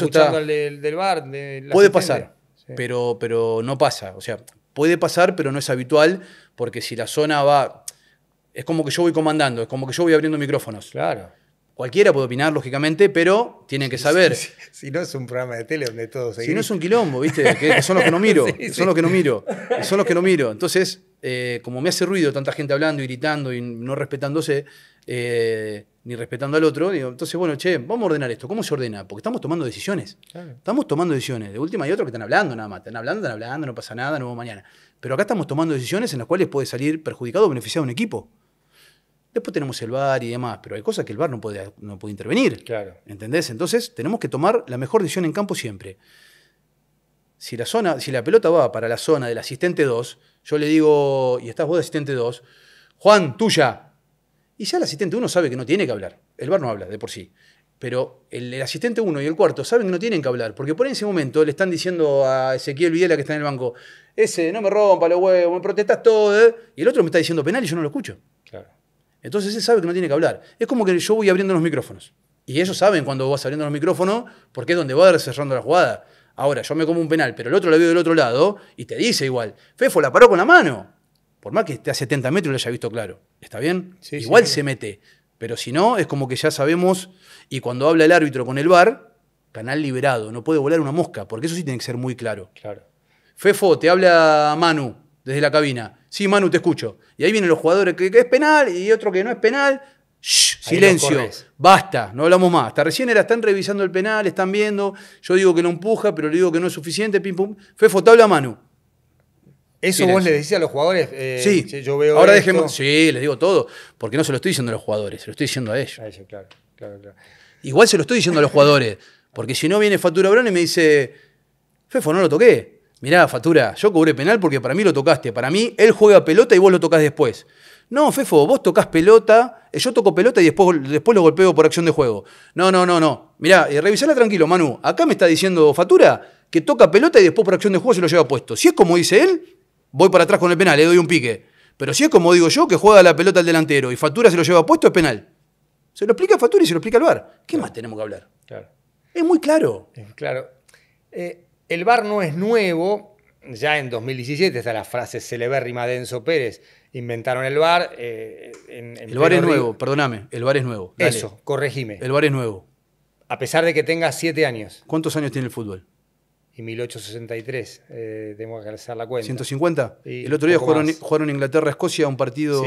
está, al del, bar. puede pasar, pero, pero no pasa. O sea, puede pasar, pero no es habitual, porque si la zona va. Es como que yo voy comandando, es como que yo voy abriendo micrófonos. Claro. Cualquiera puede opinar, lógicamente, pero tienen que saber. Si, no es un programa de tele donde todos se Si no es un quilombo, ¿viste? Que son los que no miro. Son los que no miro. Son los que no miro. Entonces, eh, como me hace ruido tanta gente hablando y gritando y no respetándose, eh, ni respetando al otro, digo, entonces, bueno, che, vamos a ordenar esto. ¿Cómo se ordena? Porque estamos tomando decisiones. Estamos tomando decisiones. De última hay otros que están hablando nada más. Están hablando, están hablando, no pasa nada, no vamos mañana. Pero acá estamos tomando decisiones en las cuales puede salir perjudicado o beneficiado un equipo. Después tenemos el bar y demás, pero hay cosas que el bar no puede, no puede intervenir. Claro. ¿Entendés? Entonces tenemos que tomar la mejor decisión en campo siempre. Si la, zona, si la pelota va para la zona del asistente 2, yo le digo, y estás vos de asistente 2, Juan, tuya. Y ya el asistente 1 sabe que no tiene que hablar. El bar no habla de por sí. Pero el, asistente 1 y el cuarto saben que no tienen que hablar, porque por ese momento le están diciendo a Ezequiel Videla que está en el banco, ese, no me rompa los huevos, me protestas todo, ¿eh? y el otro me está diciendo penal y yo no lo escucho. Claro. Entonces él sabe que no tiene que hablar. Es como que yo voy abriendo los micrófonos. Y ellos saben cuando vas abriendo los micrófonos, porque es donde va cerrando la jugada. Ahora, yo me como un penal, pero el otro lo veo del otro lado y te dice igual, Fefo la paró con la mano. Por más que esté a 70 metros y lo haya visto claro. ¿Está bien? igual se mete. Pero si no, es como que ya sabemos, y cuando habla el árbitro con el bar canal liberado, no puede volar una mosca, porque eso sí tiene que ser muy claro. Claro. Fefo, te habla Manu desde la cabina. Sí, Manu, te escucho. Y ahí vienen los jugadores que, es penal y otro que no es penal. silencio, basta, no hablamos más. Hasta recién era, están revisando el penal, están viendo. Yo digo que no empuja, pero le digo que no es suficiente. Pim, pum. Fefo, tabla Manu. ¿Eso vos le decís a los jugadores? Eh, sí, yo veo ahora Sí, les digo todo, porque no se lo estoy diciendo a los jugadores, se lo estoy diciendo a ellos. claro. Igual se lo estoy diciendo a los jugadores, porque si no viene Fatura Brown y me dice, Fefo, no lo toqué mirá, Fatura, yo cobré penal porque para mí lo tocaste. Para mí, él juega pelota y vos lo tocas después. No, Fefo, vos tocas pelota, eh, yo toco pelota y después, después lo golpeo por acción de juego. No, no, no, no. Mirá, y eh, revisala tranquilo, Manu. Acá me está diciendo Fatura que toca pelota y después por acción de juego se lo lleva puesto. Si es como dice él, voy para atrás con el penal, le doy un pique. Pero si es como digo yo, que juega la pelota al delantero y Fatura se lo lleva puesto, es penal. Se lo explica Fatura y se lo explica al VAR. ¿Qué más tenemos que hablar? Claro. Es muy claro. claro. Eh, el bar no es nuevo, ya en 2017 está la frase celebérrima de Enzo Pérez, inventaron el bar. Eh, en, el bar es nuevo, perdóname, el bar es nuevo. Eso, corregime. El bar es nuevo. A pesar de que tenga siete años. ¿Cuántos años tiene el fútbol? Y 1863, eh, tengo que hacer la cuenta. ¿150? el otro día jugaron, Inglaterra-Escocia un partido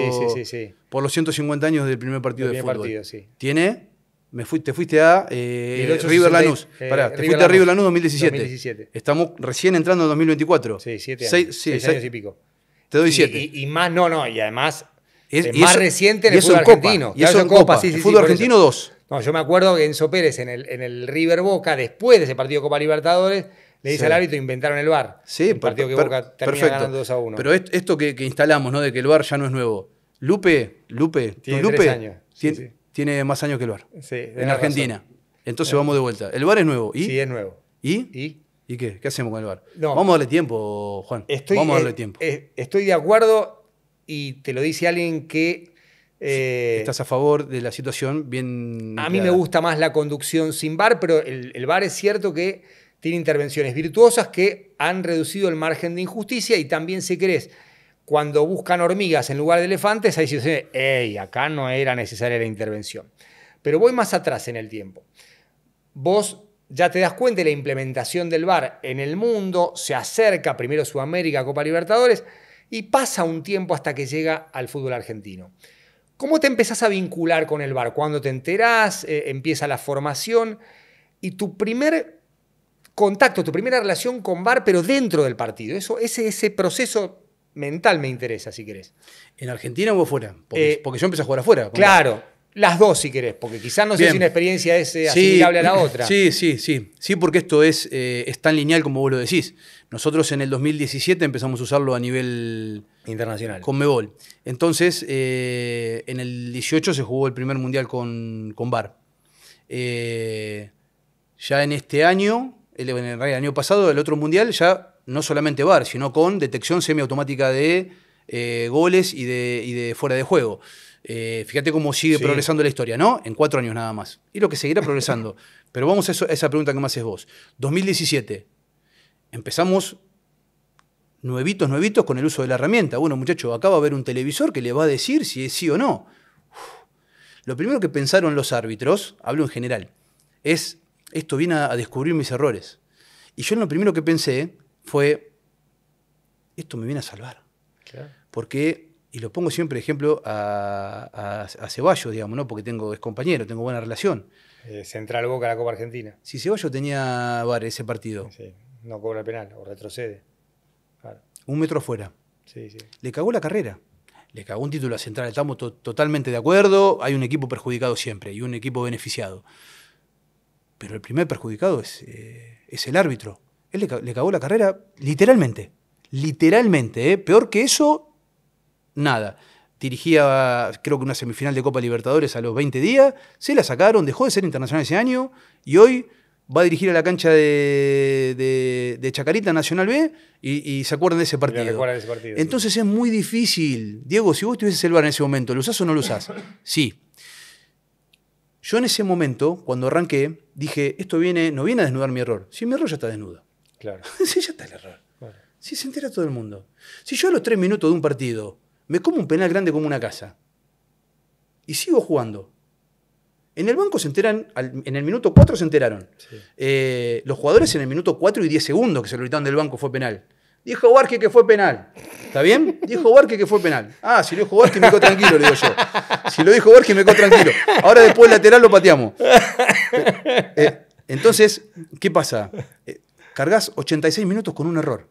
por los 150 años del primer partido de fútbol. ¿Tiene me te fuiste a eh, River Lanús. Eh, te fuiste a River Lanús 2017. 2017. Estamos recién entrando en 2024. Sí, siete años. años y pico. Te doy siete. Y, más, no, no, y además, eh, más reciente en el fútbol argentino. y eso en Copa, Sí, fútbol argentino, dos. No, yo me acuerdo que Enzo Pérez en el, en el River Boca, después de ese partido de Copa Libertadores, le dice al árbitro, inventaron el VAR. Sí, el partido que Boca termina ganando 2 a 1. Pero esto que, que, instalamos, ¿no? De que el VAR ya no es nuevo. Lupe, Lupe, Lupe, años tiene más años que el bar. en Argentina. Entonces eh. vamos de vuelta. El bar es nuevo. Sí, es nuevo. ¿Y? ¿Y? qué? ¿Qué hacemos con el bar? vamos a darle tiempo, Juan. Estoy, vamos a darle eh, tiempo. Eh, estoy de acuerdo y te lo dice alguien que... Estás a favor de la situación bien... A mí me gusta más la conducción sin bar, pero el, bar es cierto que tiene intervenciones virtuosas que han reducido el margen de injusticia y también, si crees cuando buscan hormigas en lugar de elefantes, ahí se dice, hey, acá no era necesaria la intervención. Pero voy más atrás en el tiempo. Vos ya te das cuenta de la implementación del VAR en el mundo, se acerca primero Sudamérica, Copa Libertadores, y pasa un tiempo hasta que llega al fútbol argentino. ¿Cómo te empezás a vincular con el VAR? ¿Cuándo te enterás, eh, empieza la formación y tu primer contacto, tu primera relación con VAR, pero dentro del partido. Eso, ese, ese proceso mental me interesa, si querés. ¿En Argentina o fuera? Eh, porque, yo empecé a jugar afuera. Claro, las dos, si querés, porque quizás no sea sé si una experiencia es así eh, asimilable a la otra. Sí, sí, sí. Sí, porque esto es, eh, tan lineal como vos lo decís. Nosotros en el 2017 empezamos a usarlo a nivel. Internacional. Con Mebol. Entonces, en el 18 se jugó el primer mundial con, con Bar. ya en este año, el año pasado, el otro mundial ya no solamente VAR, sino con detección semiautomática de eh, goles y de, de, fuera de juego. Eh, fíjate cómo sigue progresando la historia, ¿no? En cuatro años nada más. Y lo que seguirá progresando. Pero vamos a, esa pregunta que más haces vos. 2017. Empezamos nuevitos, nuevitos con el uso de la herramienta. Bueno, muchachos, acá va a haber un televisor que le va a decir si es sí o no. Lo primero que pensaron los árbitros, hablo en general, es, esto viene a, descubrir mis errores. Y yo lo primero que pensé fue, esto me viene a salvar. Porque, y lo pongo siempre ejemplo a, Ceballos, digamos, porque tengo, es compañero, tengo buena relación. Central eh, Boca, la Copa Argentina. Si Ceballos tenía ese partido. Sí, no cobra el penal o retrocede. Un metro afuera. Le cagó la carrera. Le cagó un título a Central. Estamos totalmente de acuerdo. Hay un equipo perjudicado siempre y un equipo beneficiado. Pero el primer perjudicado es, eh, es el árbitro. Él le, cagó la carrera literalmente. Literalmente, ¿eh? Peor que eso, nada. Dirigía, creo que una semifinal de Copa Libertadores a los 20 días. Se la sacaron, dejó de ser internacional ese año. Y hoy va a dirigir a la cancha de, Chacarita Nacional B y, se acuerdan de ese partido. De ese partido Entonces es muy difícil. Diego, si vos tuvieses el bar en ese momento, ¿lo usás o no lo usás? Sí. Yo en ese momento, cuando arranqué, dije, esto viene, no viene a desnudar mi error. Si mi error ya está desnudo. Claro. sí, ya está el error. Sí, Si se entera todo el mundo. Si yo a los tres minutos de un partido me como un penal grande como una casa y sigo jugando. En el banco se enteran, en el minuto 4 se enteraron. Eh, los jugadores en el minuto 4 y 10 segundos que se lo gritaron del banco fue penal. Dijo Barque que fue penal. ¿Está bien? Dijo Barque que fue penal. Ah, si lo dijo Barque me quedo tranquilo, le digo yo. Si lo dijo Barque me quedo tranquilo. Ahora después lateral lo pateamos. Eh, entonces, ¿qué pasa? Eh, Cargas 86 minutos con un error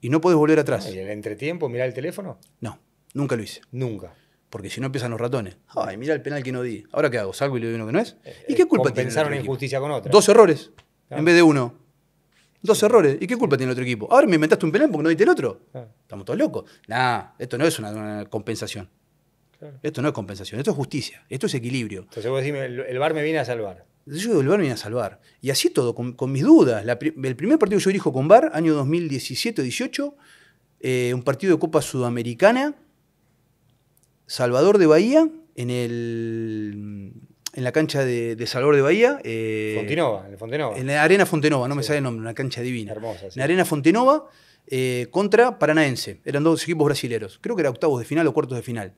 y no puedes volver atrás. ¿Y en el entretiempo mirar el teléfono? No, nunca lo hice. Nunca. Porque si no empiezan los ratones. Ay, mira el penal que no di. ¿Ahora qué hago? ¿Salgo y le doy uno que no es? Eh, ¿Y qué eh, culpa tiene? una injusticia equipo? con otra. Dos errores ah. en vez de uno. Dos errores. ¿Y qué culpa tiene el otro equipo? Ahora me inventaste un penal porque no diste el otro. Ah. Estamos todos locos. Nah, esto no es una, compensación. Esto no es compensación, esto es justicia, esto es equilibrio. Entonces vos decís, el, el bar me viene a salvar yo el a salvar. Y así todo, con, mis dudas. el primer partido que yo dirijo con Bar año 2017-18, eh, un partido de Copa Sudamericana, Salvador de Bahía, en, el, en la cancha de, Salvador de Bahía. Eh, en En la Arena Fontenova, no me sale el nombre, una cancha divina. Hermosa, En la Arena Fontenova eh, contra Paranaense. Eran dos equipos brasileros. Creo que era octavos de final o cuartos de final.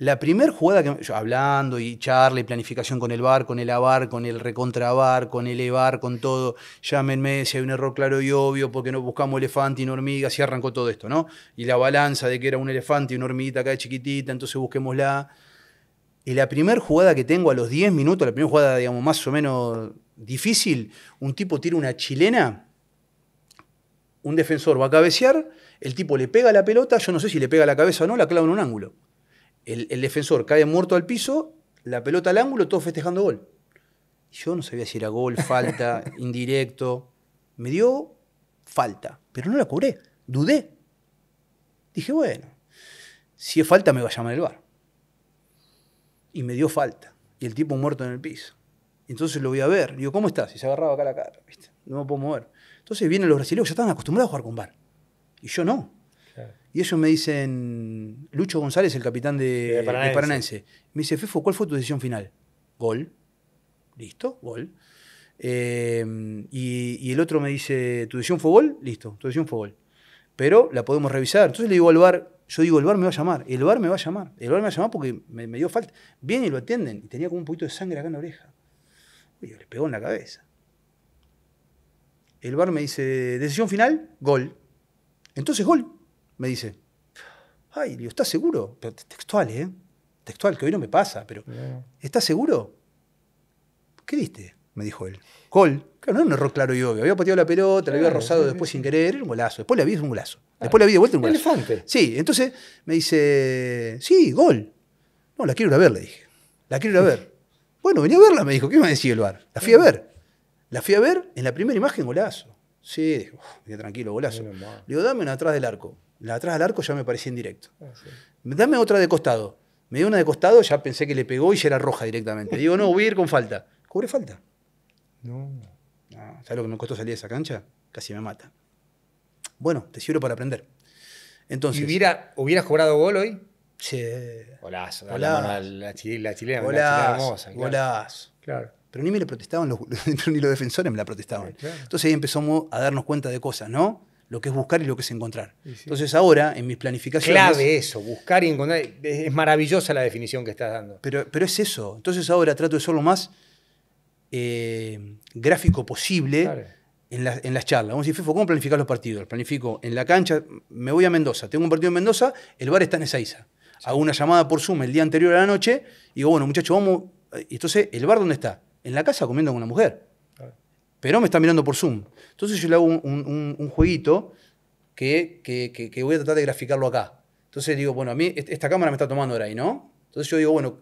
La primera jugada que yo, hablando y charla y planificación con el bar, con el abar con el recontrabar, con el evar, con todo, llámenme si hay un error claro y obvio, porque no buscamos elefante y no hormiga, si arrancó todo esto, ¿no? Y la balanza de que era un elefante y una hormiguita acá de chiquitita, entonces busquémosla. Y la primera jugada que tengo a los 10 minutos, la primera jugada, digamos, más o menos difícil, un tipo tira una chilena, un defensor va a cabecear, el tipo le pega la pelota, yo no sé si le pega la cabeza o no, la clava en un ángulo el, defensor cae muerto al piso, la pelota al ángulo, todo festejando gol. Yo no sabía si era gol, falta, indirecto. Me dio falta, pero no la cobré. Dudé. Dije, bueno, si es falta me va a llamar el bar. Y me dio falta. Y el tipo muerto en el piso. Entonces lo voy a ver. Digo, ¿cómo estás? Y se agarraba acá la cara. ¿viste? No me puedo mover. Entonces vienen los brasileños, ya están acostumbrados a jugar con bar. Y yo no. Y ellos me dicen, Lucho González, el capitán de, Paranense. Paranaense. Me dice, Fefo, ¿cuál fue tu decisión final? Gol. Listo, gol. Em, y, el otro me dice, ¿tu decisión fue gol? Listo, tu decisión fue gol. Pero la podemos revisar. Entonces le digo al bar, yo digo, el bar me va a llamar, el bar me va a llamar, el bar me va a llamar porque me, dio falta. Viene y lo atienden. Y tenía como un poquito de sangre acá en la oreja. le pegó en la cabeza. El bar me dice, decisión final, gol. Entonces gol me dice, ay, ¿estás seguro? textual, ¿eh? Textual, que hoy no me pasa, pero ¿estás seguro? ¿Qué diste? Me dijo él. Gol. Claro, no era un error claro y obvio. Había pateado la pelota, la había rozado después sin querer, era un golazo. Después le vi, es un golazo. Ah, después la vi de vuelta, un golazo. Elefante. Sí, entonces me dice, sí, gol. No, la quiero ir a ver, le dije. La quiero ir a ver. bueno, venía a verla, me dijo. ¿Qué me decía el bar? La fui a ver. La fui a ver en la primera imagen, golazo. Sí, tranquilo, golazo. Le digo, dame una atrás del arco. La atrás del arco ya me parecía indirecto. Ah, Dame otra de costado. Me dio una de costado, ya pensé que le pegó y ya era roja directamente. Digo, no, voy a ir con falta. Cobré falta. No. Ah, ¿Sabes lo que me costó salir de esa cancha? Casi me mata. Bueno, te sirve para aprender. Entonces, hubiera, hubieras cobrado gol hoy? Sí. Golazo. Hola. La, chilena. Pero ni me lo protestaban, los, ni los defensores me la protestaban. Entonces ahí empezamos a darnos cuenta de cosas, ¿no? lo que es buscar y lo que es encontrar. Entonces ahora, en mis planificaciones... Clave eso, buscar y encontrar. Es maravillosa la definición que estás dando. Pero, pero es eso. Entonces ahora trato de ser lo más eh, gráfico posible en, las charlas. Vamos a decir, ¿cómo planificás los partidos? Planifico en la cancha, me voy a Mendoza, tengo un partido en Mendoza, el bar está en esa Hago una llamada por Zoom el día anterior a la noche y digo, bueno, muchachos, vamos... entonces, ¿el bar dónde está? En la casa comiendo con una mujer pero me está mirando por Zoom. Entonces yo le hago un, jueguito que, voy a tratar de graficarlo acá. Entonces digo, bueno, a mí esta cámara me está tomando ahora ahí, ¿no? Entonces yo digo, bueno,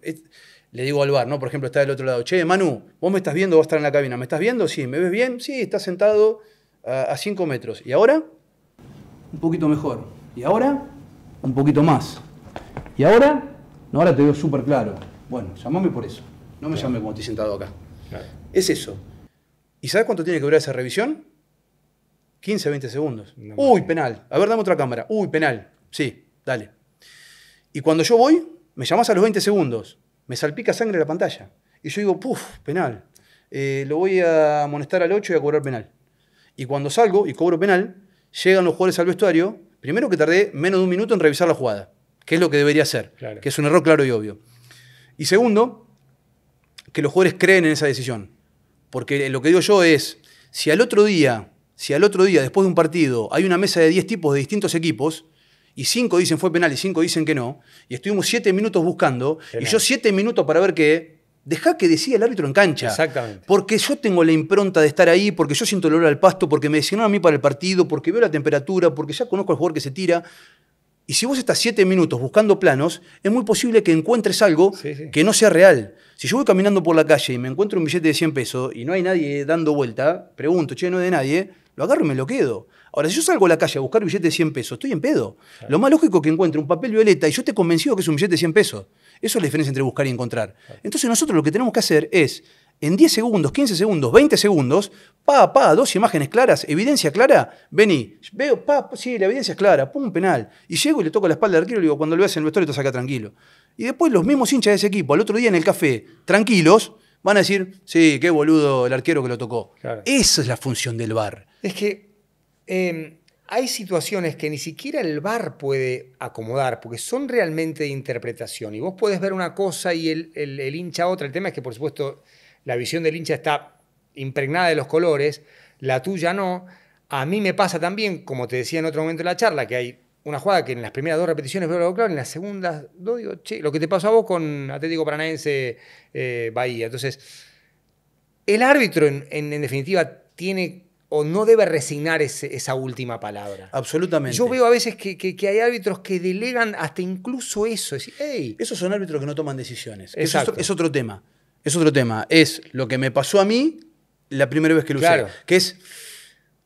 le digo al bar, ¿no? Por ejemplo, está del otro lado, che, Manu, vos me estás viendo, vos estás en la cabina, ¿me estás viendo? Sí, ¿me ves bien? Sí, estás sentado a 5 metros. ¿Y ahora? Un poquito mejor. ¿Y ahora? Un poquito más. ¿Y ahora? No, ahora te veo súper claro. Bueno, llamame por eso. No me llame cuando estoy sentado acá. Es eso. ¿Y sabes cuánto tiene que durar esa revisión? 15, 20 segundos. Uy, penal. A ver, dame otra cámara. Uy, penal. Sí, dale. Y cuando yo voy, me llamas a los 20 segundos. Me salpica sangre la pantalla. Y yo digo, ¡puff, penal. Eh, lo voy a amonestar al 8 y a cobrar penal. Y cuando salgo y cobro penal, llegan los jugadores al vestuario. Primero que tardé menos de un minuto en revisar la jugada, que es lo que debería hacer, que es un error claro y obvio. Y segundo, que los jugadores creen en esa decisión. Porque lo que digo yo es, si al otro día, si al otro día, después de un partido, hay una mesa de 10 tipos de distintos equipos, y 5 dicen fue penal y 5 dicen que no, y estuvimos 7 minutos buscando, y yo 7 minutos para ver qué, Deja que decida el árbitro en cancha. Exactamente. Porque yo tengo la impronta de estar ahí, porque yo siento el olor al pasto, porque me designaron a mí para el partido, porque veo la temperatura, porque ya conozco al jugador que se tira. Y si vos estás 7 minutos buscando planos, es muy posible que encuentres algo que no sea real. Si yo voy caminando por la calle y me encuentro un billete de 100 pesos y no hay nadie dando vuelta, pregunto, che, no es de nadie, lo agarro y me lo quedo. Ahora, si yo salgo a la calle a buscar billete de 100 pesos, estoy en pedo. Lo más lógico es que encuentre un papel violeta y yo esté convencido que es un billete de 100 pesos. Eso es la diferencia entre buscar y encontrar. Entonces, nosotros lo que tenemos que hacer es, en 10 segundos, 15 segundos, 20 segundos, pa, pa, dos imágenes claras, evidencia clara, vení, veo, pa, sí, la evidencia es clara, pum, penal. Y llego y le toco la espalda al arquero y le digo, cuando lo veas en el vestuario te saca tranquilo. Y después los mismos hinchas de ese equipo, al otro día en el café, tranquilos, van a decir, sí, qué boludo el arquero que lo tocó. Esa es la función del bar Es que em, hay situaciones que ni siquiera el bar puede acomodar, porque son realmente de interpretación. Y vos puedes ver una cosa y el, el hincha otra. El tema es que, por supuesto, la visión del hincha está impregnada de los colores, la tuya no. A mí me pasa también, como te decía en otro momento de la charla, que hay una jugada que en las primeras dos repeticiones veo algo claro, en las segundas dos digo, che, lo que te pasó a vos con Atlético Paranaense eh, Bahía. Entonces, el árbitro, en, definitiva, tiene o no debe resignar esa última palabra. Absolutamente. Yo veo a veces que, hay árbitros que delegan hasta incluso eso. Es Esos son árbitros que no toman decisiones. Es, otro, tema. Es otro tema. Es lo que me pasó a mí la primera vez que lo Que es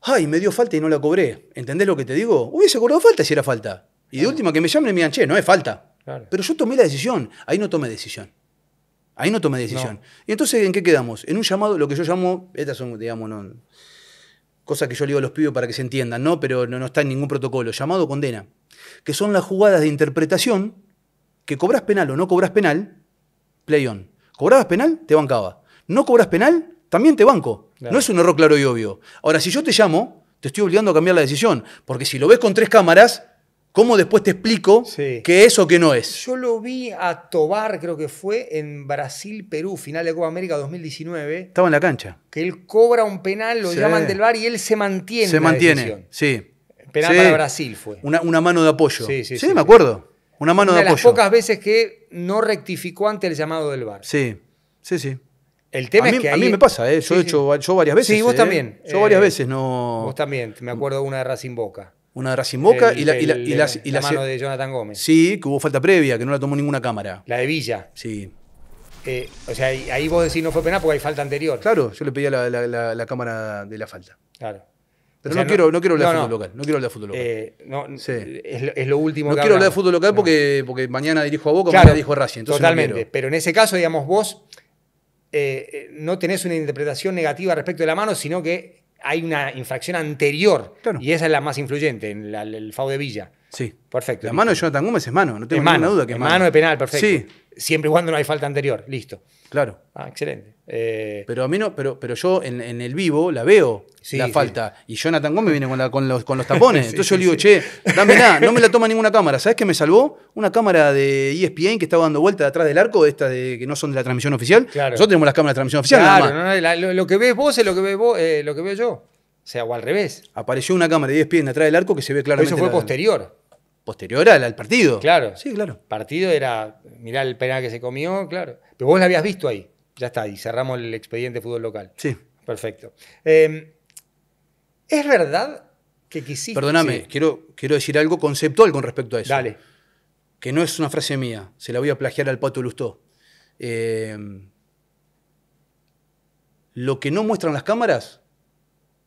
ay, me dio falta y no la cobré. ¿Entendés lo que te digo? Hubiese cobrado falta si era falta. Y de última que me llamen y me digan, che, no es falta. Pero yo tomé la decisión. Ahí no tomé decisión. Ahí no tomé decisión. Y entonces, ¿en qué quedamos? En un llamado, lo que yo llamo, estas son, digamos, cosas que yo le digo a los pibes para que se entiendan, ¿no? Pero no, está en ningún protocolo. Llamado condena. Que son las jugadas de interpretación que cobras penal o no cobras penal, play on. Cobrabas penal, te bancaba. No cobras penal, también te banco. No es un error claro y obvio. Ahora, si yo te llamo, te estoy obligando a cambiar la decisión. Porque si lo ves con tres cámaras, ¿cómo después te explico qué es o qué no es? Yo lo vi a Tobar, creo que fue, en Brasil-Perú, final de Copa América 2019. Estaba en la cancha. Que él cobra un penal, lo llaman del bar y él se mantiene. Se mantiene, sí. Penal para Brasil fue. Una, mano de apoyo. Sí, sí, sí, me acuerdo. Una mano de, apoyo. Las pocas veces que no rectificó ante el llamado del bar. Sí, sí, sí. El tema a mí, es que. A mí me pasa, ¿eh? yo he hecho yo varias veces. Sí, vos ¿eh? también. Yo varias eh, veces, no. Vos también, me acuerdo de mm. una de Racing Boca. Una de Racing Boca y, la, la, mano de Jonathan Gómez. Sí, que hubo falta previa, que no la tomó ninguna cámara. La de Villa. Sí. Eh, o sea, ahí vos decís no fue penal porque hay falta anterior. Claro, yo le pedí la, cámara de la falta. Claro. Pero no, quiero, hablar de fútbol local. No quiero hablar de fútbol local. es, lo, es, lo, último. No quiero hablar de fútbol local porque, porque mañana dirijo a Boca, mañana dirijo a Racing. Totalmente. Pero en ese caso, digamos, vos eh, eh, no tenés una interpretación negativa respecto de la mano, sino que hay una infracción anterior. Y esa es la más influyente, en el FAO de Villa. Sí. Perfecto. La mano de Jonathan Gómez es mano, no tengo ninguna duda que es mano. mano de penal, perfecto. Sí. Siempre y cuando no hay falta anterior, listo. Claro. Ah, excelente. Eh, pero a mí no, pero, pero yo en, el vivo la veo la falta. Y Jonathan Gómez viene con, los, con los tapones. Entonces yo le digo, che, dame nada, no me la toma ninguna cámara. ¿Sabes qué me salvó? Una cámara de ESPN que estaba dando vuelta detrás del arco, estas de, que no son de la transmisión oficial. Claro. Nosotros tenemos las cámaras de transmisión oficial. Claro, lo, que ves vos es lo que eh, lo que veo yo. O sea, o al revés. Apareció una cámara de ESPN detrás del arco que se ve claramente. eso fue posterior posterior al, partido. Claro. Sí, claro. Partido era mirá el penal que se comió, claro. Pero vos la habías visto ahí. Ya está, y cerramos el expediente fútbol local. Sí. Perfecto. Em, ¿Es verdad que quisiste? Perdóname, quiero, quiero decir algo conceptual con respecto a eso. Dale. Que no es una frase mía, se la voy a plagiar al Pato Lustó. Em, lo que no muestran las cámaras,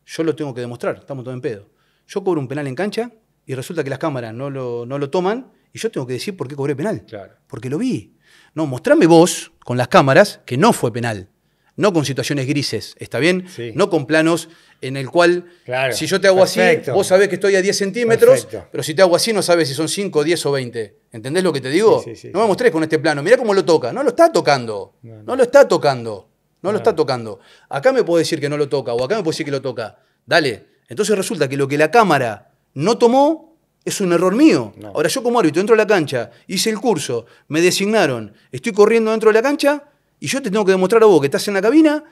yo lo tengo que demostrar, estamos todos en pedo. Yo cobro un penal en cancha y resulta que las cámaras no lo, no lo toman y yo tengo que decir por qué cobré penal. Claro. Porque lo vi. No, mostrame vos con las cámaras que no fue penal. No con situaciones grises, ¿está bien? No con planos en el cual, si yo te hago así, vos sabés que estoy a 10 centímetros, pero si te hago así no sabes si son 5, 10 o 20. ¿Entendés lo que te digo? no me mostrés con este plano. Mirá cómo lo toca. No lo está tocando. No, lo está tocando. no lo está tocando. Acá me puedo decir que no lo toca o acá me puedo decir que lo toca. Dale. Entonces resulta que lo que la cámara no tomó es un error mío. Ahora yo como árbitro entro a la cancha, hice el curso, me designaron, estoy corriendo dentro de la cancha y yo te tengo que demostrar a vos que estás en la cabina,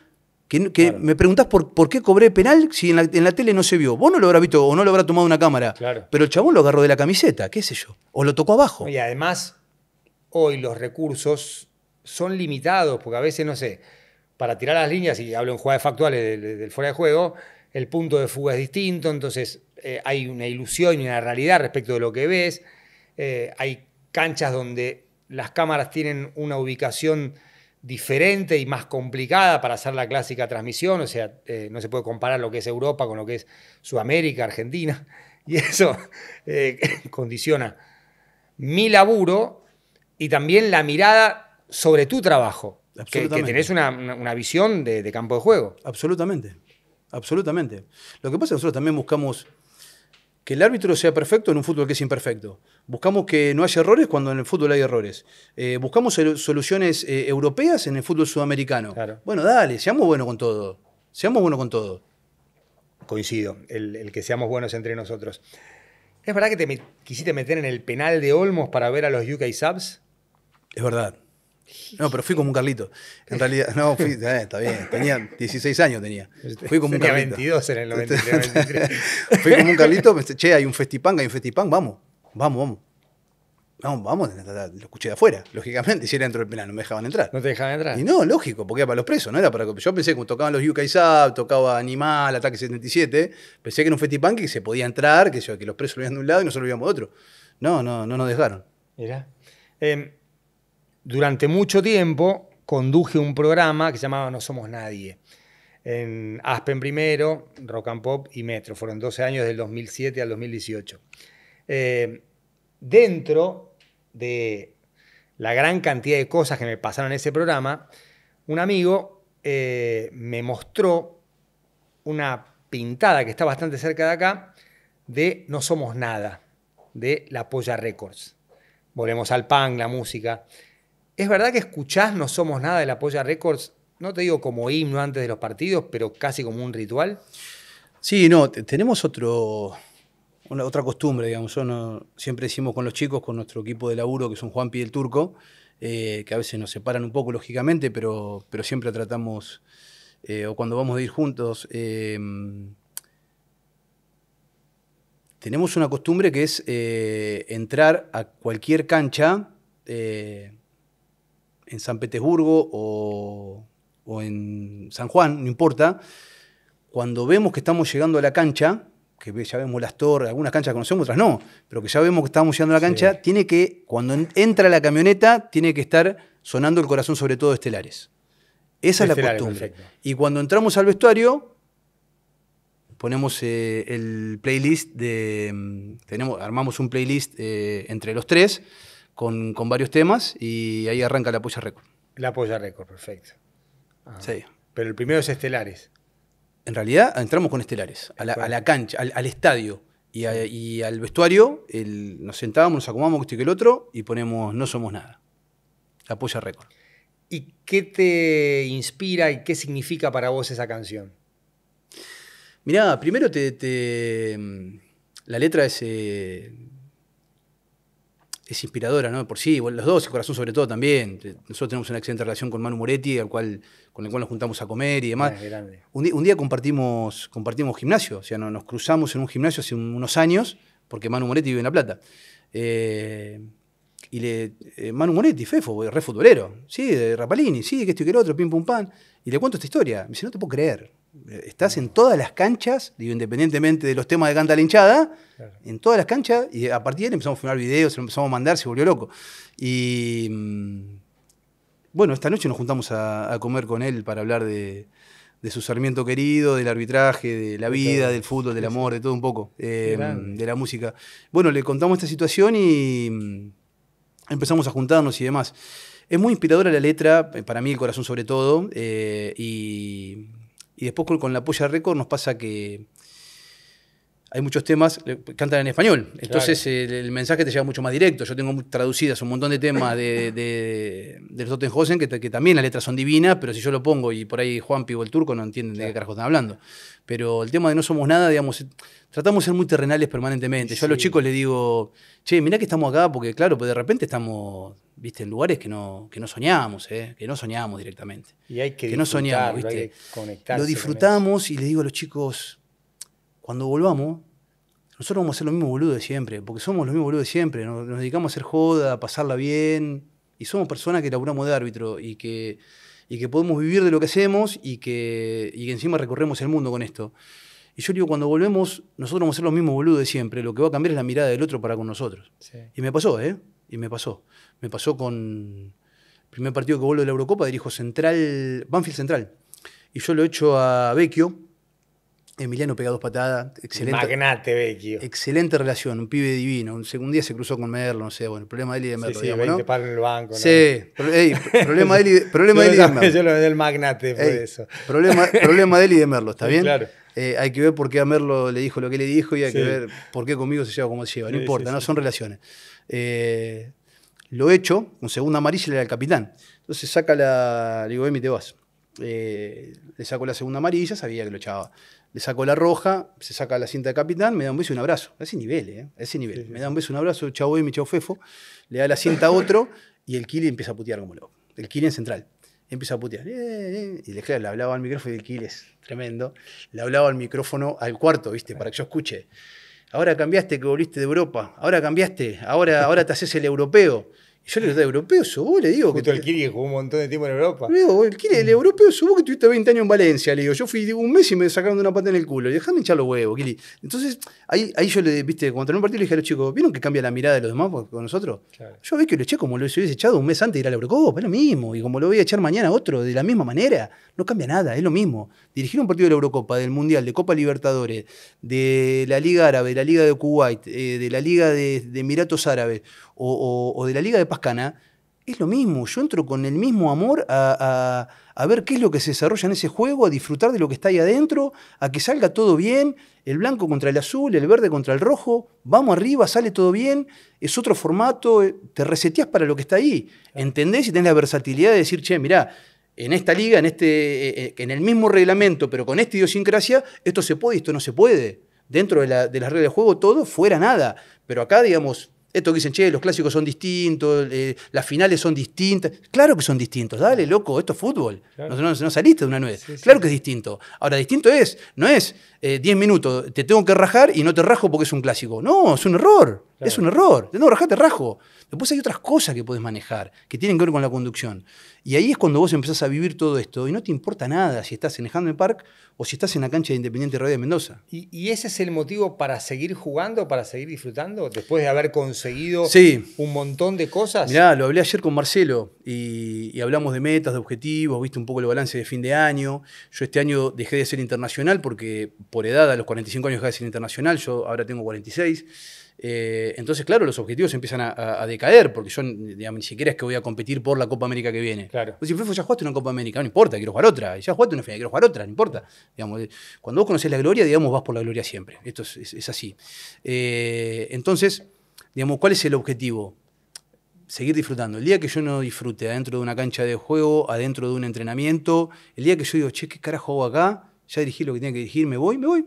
que, me preguntás por, por qué cobré penal si en la, tele no se vio. Vos no lo habrás visto o no lo habrá tomado una cámara, pero el chabón lo agarró de la camiseta, qué sé yo, o lo tocó abajo. Y además, hoy los recursos son limitados, porque a veces, no sé, para tirar las líneas, y hablo en jugadas factuales del fuera de juego, el punto de fuga es distinto, entonces eh, hay una ilusión y una realidad respecto de lo que ves. Eh, hay canchas donde las cámaras tienen una ubicación diferente y más complicada para hacer la clásica transmisión, o sea, eh, no se puede comparar lo que es Europa con lo que es Sudamérica, Argentina, y eso condiciona mi laburo y también la mirada sobre tu trabajo, que, tenés una, visión de campo de juego. Absolutamente absolutamente. Lo que pasa es que nosotros también buscamos que el árbitro sea perfecto en un fútbol que es imperfecto. Buscamos que no haya errores cuando en el fútbol hay errores. Eh, buscamos soluciones eh, europeas en el fútbol sudamericano. Bueno, dale, seamos buenos con todo. Seamos buenos con todo. Coincido, el, que seamos buenos entre nosotros. ¿Es verdad que te quisiste meter en el penal de Olmos para ver a los UK Subs? Es verdad. No, pero fui como un Carlito. En realidad, no, fui, eh, está bien, tenía 16 años tenía. Este, fui como un Carlito. 22 en el 93, fui como un Carlito, me che, hay un festipán, hay un festipán, vamos, vamos, vamos. Vamos, vamos, lo escuché de afuera, lógicamente, si era dentro del penal, no me dejaban entrar. No te dejaban entrar. Y no, lógico, porque era para los presos, no era para... Yo pensé que tocaban los UK tocaba Animal, Ataque 77, pensé que era un festipán que se podía entrar, que, los presos lo iban de un lado y nosotros lo de otro. No, no, no nos dejaron. mira Eh, em, durante mucho tiempo conduje un programa que se llamaba No Somos Nadie. En Aspen primero, Rock and Pop y Metro. Fueron 12 años del 2007 al 2018. Eh, dentro de la gran cantidad de cosas que me pasaron en ese programa, un amigo eh, me mostró una pintada que está bastante cerca de acá de No Somos Nada, de La Polla Records. Volvemos al punk, la música. Es verdad que escuchás No Somos Nada de la Polla Records, no te digo como himno antes de los partidos, pero casi como un ritual. Sí, no, tenemos otro, una, otra costumbre, digamos. siempre decimos con los chicos, con nuestro equipo de laburo, que son Juan y el Turco, eh, que a veces nos separan un poco, lógicamente, pero, pero siempre tratamos, eh, o cuando vamos a ir juntos, em, tenemos una costumbre que es eh, entrar a cualquier cancha en San Petersburgo o, en San Juan, no importa, cuando vemos que estamos llegando a la cancha, que ya vemos las torres, algunas canchas conocemos, otras no, pero que ya vemos que estamos llegando a la cancha, tiene que, cuando entra la camioneta, tiene que estar sonando el corazón, sobre todo de Estelares. Esa es la costumbre. Y cuando entramos al vestuario, ponemos eh, el playlist de. Mm, tenemos, armamos un playlist eh, entre los tres con, varios temas y ahí arranca la Polla Récord. La Polla Récord, perfecto. Ah. Sí. Pero el primero es Estelares. En realidad entramos con Estelares, a la, cancha, al, estadio y, al vestuario. nos sentábamos, nos acomodamos que el otro y ponemos No Somos Nada. La Polla Récord. ¿Y qué te inspira y qué significa para vos esa canción? Mirá, primero te, mm, la letra es, eh, es inspiradora, ¿no? Por sí, los dos, el corazón sobre todo también. Nosotros tenemos una excelente relación con Manu Moretti, al cual, con el cual nos juntamos a comer y demás. Ah, un, día, compartimos, compartimos gimnasio, o sea, nos, cruzamos en un gimnasio hace unos años, porque Manu Moretti vive en La Plata. Eh, y le, eh, Manu Moretti, Fefo, re futbolero, sí, de Rapalini, sí, que esto y que el otro, pim pum pan. Y le cuento esta historia. Me dice, no te puedo creer. Estás en todas las canchas, independientemente de los temas de canta la Hinchada en todas las canchas, y a partir de ahí empezamos a filmar videos, empezamos a mandar, se volvió loco. Y mm, bueno, esta noche nos juntamos a, comer con él para hablar de, su Sarmiento querido, del arbitraje, de la vida, del fútbol, del amor, de todo un poco, em, de la música. Bueno, le contamos esta situación y mm, empezamos a juntarnos y demás. Es muy inspiradora la letra, eh, para mí el corazón sobre todo, eh, y y después con la Polla récord nos pasa que hay muchos temas que cantan en español. Entonces el, mensaje te llega mucho más directo. Yo tengo traducidas un montón de temas de, los de que, también las letras son divinas, pero si yo lo pongo y por ahí Juan pivo el turco no entienden de qué carajo están hablando. Pero el tema de no somos nada, digamos, tratamos de ser muy terrenales permanentemente. Yo a los chicos les digo, che, mirá que estamos acá porque claro, pues de repente estamos viste, en lugares que no, que no soñábamos, ¿eh? que no soñábamos directamente. Y hay que, que no soñamos, Lo disfrutamos y les digo a los chicos, cuando volvamos, nosotros vamos a ser los mismos boludos de siempre, porque somos los mismos boludos de siempre, nos, dedicamos a hacer joda, a pasarla bien, y somos personas que laburamos de árbitro y que, y que podemos vivir de lo que hacemos y que, y encima recorremos el mundo con esto. Y yo digo, cuando volvemos, nosotros vamos a ser los mismos boludos de siempre, lo que va a cambiar es la mirada del otro para con nosotros. Y me pasó, ¿eh? Y me pasó. Me pasó con el primer partido que vuelvo de la Eurocopa, dirijo Central, Banfield Central. Y yo lo he hecho a Vecchio, Emiliano pega dos patadas, excelente. Magnate, Vecchio. Excelente relación, un pibe divino. Un, segundo día se cruzó con Merlo, no sé, bueno, el problema de él y de Merlo. Sí, sí 20 en el banco. Sí, problema de él y, problema de, él y Merlo. Yo lo veo del magnate por eso. Problema, problema de él y de Merlo, ¿está bien? Claro. Eh, hay que ver por qué a Merlo le dijo lo que le dijo y hay que ver por qué conmigo se lleva como se lleva. No importa, no son relaciones. Lo eh, lo hecho, Un segundo amarilla era el capitán. Entonces saca la. digo, Emi, te vas. Eh, le saco la segunda amarilla, sabía que lo echaba. Le sacó la roja, se saca la cinta de capitán, me da un beso y un abrazo. A ese nivel, ¿eh? ese nivel. Me da un beso y un abrazo, y mi chavo fefo. Le da la cinta a otro y el Kili empieza a putear como loco. El Kili en central. Empieza a putear. Eh, eh, y le, claro, le hablaba al micrófono y el Kili es tremendo. Le hablaba al micrófono al cuarto, ¿viste? Para que yo escuche. Ahora cambiaste que volviste de Europa. Ahora cambiaste. Ahora, ahora te haces el europeo yo le digo, europeo subo Le digo. que el jugó un montón de tiempo en Europa. el Kiri, el mm. europeo subo que tuviste 20 años en Valencia. Le digo, yo fui un mes y me sacaron de una pata en el culo. Le dejame echar los huevos, Kiri. Entonces, ahí, yo le, viste, cuando terminó un partido le dije a los chicos, ¿vieron que cambia la mirada de los demás con nosotros? Yo vi que lo eché como lo hubiese echado un mes antes de ir a la Eurocopa, es lo mismo. Y como lo voy a echar mañana a otro, de la misma manera, no cambia nada, es lo mismo. Dirigir un partido de la Eurocopa, del Mundial, de Copa Libertadores, de la Liga Árabe, de la Liga de Kuwait, eh, de la Liga de, Emiratos Árabes o, o de la Liga de Pascana, es lo mismo. Yo entro con el mismo amor a, ver qué es lo que se desarrolla en ese juego, a disfrutar de lo que está ahí adentro, a que salga todo bien, el blanco contra el azul, el verde contra el rojo, vamos arriba, sale todo bien, es otro formato, eh, te reseteás para lo que está ahí. ¿Entendés? Y tenés la versatilidad de decir, che, mirá, en esta liga, en, este, eh, eh, en el mismo reglamento, pero con esta idiosincrasia, esto se puede y esto no se puede. Dentro de, la, de las reglas de juego, todo, fuera nada. Pero acá, digamos, esto que dicen, che, los clásicos son distintos, eh, las finales son distintas. Claro que son distintos, dale, loco, esto es fútbol. No, saliste de una nuez. claro que es distinto. Ahora, distinto es, no es 10 eh, minutos, te tengo que rajar y no te rajo porque es un clásico. No, es un error. Es un error. No, rajate rajo. Después hay otras cosas que puedes manejar, que tienen que ver con la conducción. Y ahí es cuando vos empezás a vivir todo esto y no te importa nada si estás en el Park o si estás en la cancha de Independiente Radio de Mendoza. ¿Y, ese es el motivo para seguir jugando, para seguir disfrutando, después de haber conseguido un montón de cosas? ya lo hablé ayer con Marcelo y, hablamos de metas, de objetivos, viste un poco el balance de fin de año. Yo este año dejé de ser internacional porque por edad, a los 45 años dejé de ser internacional, yo ahora tengo 46 eh, entonces, claro, los objetivos empiezan a, decaer, porque yo ni siquiera es que voy a competir por la Copa América que viene. Claro. Pues si fue ya jugaste una Copa América, no importa, quiero jugar otra. Y ya jugaste una final, quiero jugar otra, no importa. Eh, cuando vos conoces la gloria, digamos, vas por la gloria siempre. Esto es, así. Eh, entonces, digamos, ¿cuál es el objetivo? Seguir disfrutando. El día que yo no disfrute adentro de una cancha de juego, adentro de un entrenamiento, el día que yo digo, che, ¿qué carajo hago acá? Ya dirigí lo que tenía que dirigir, me voy, me voy,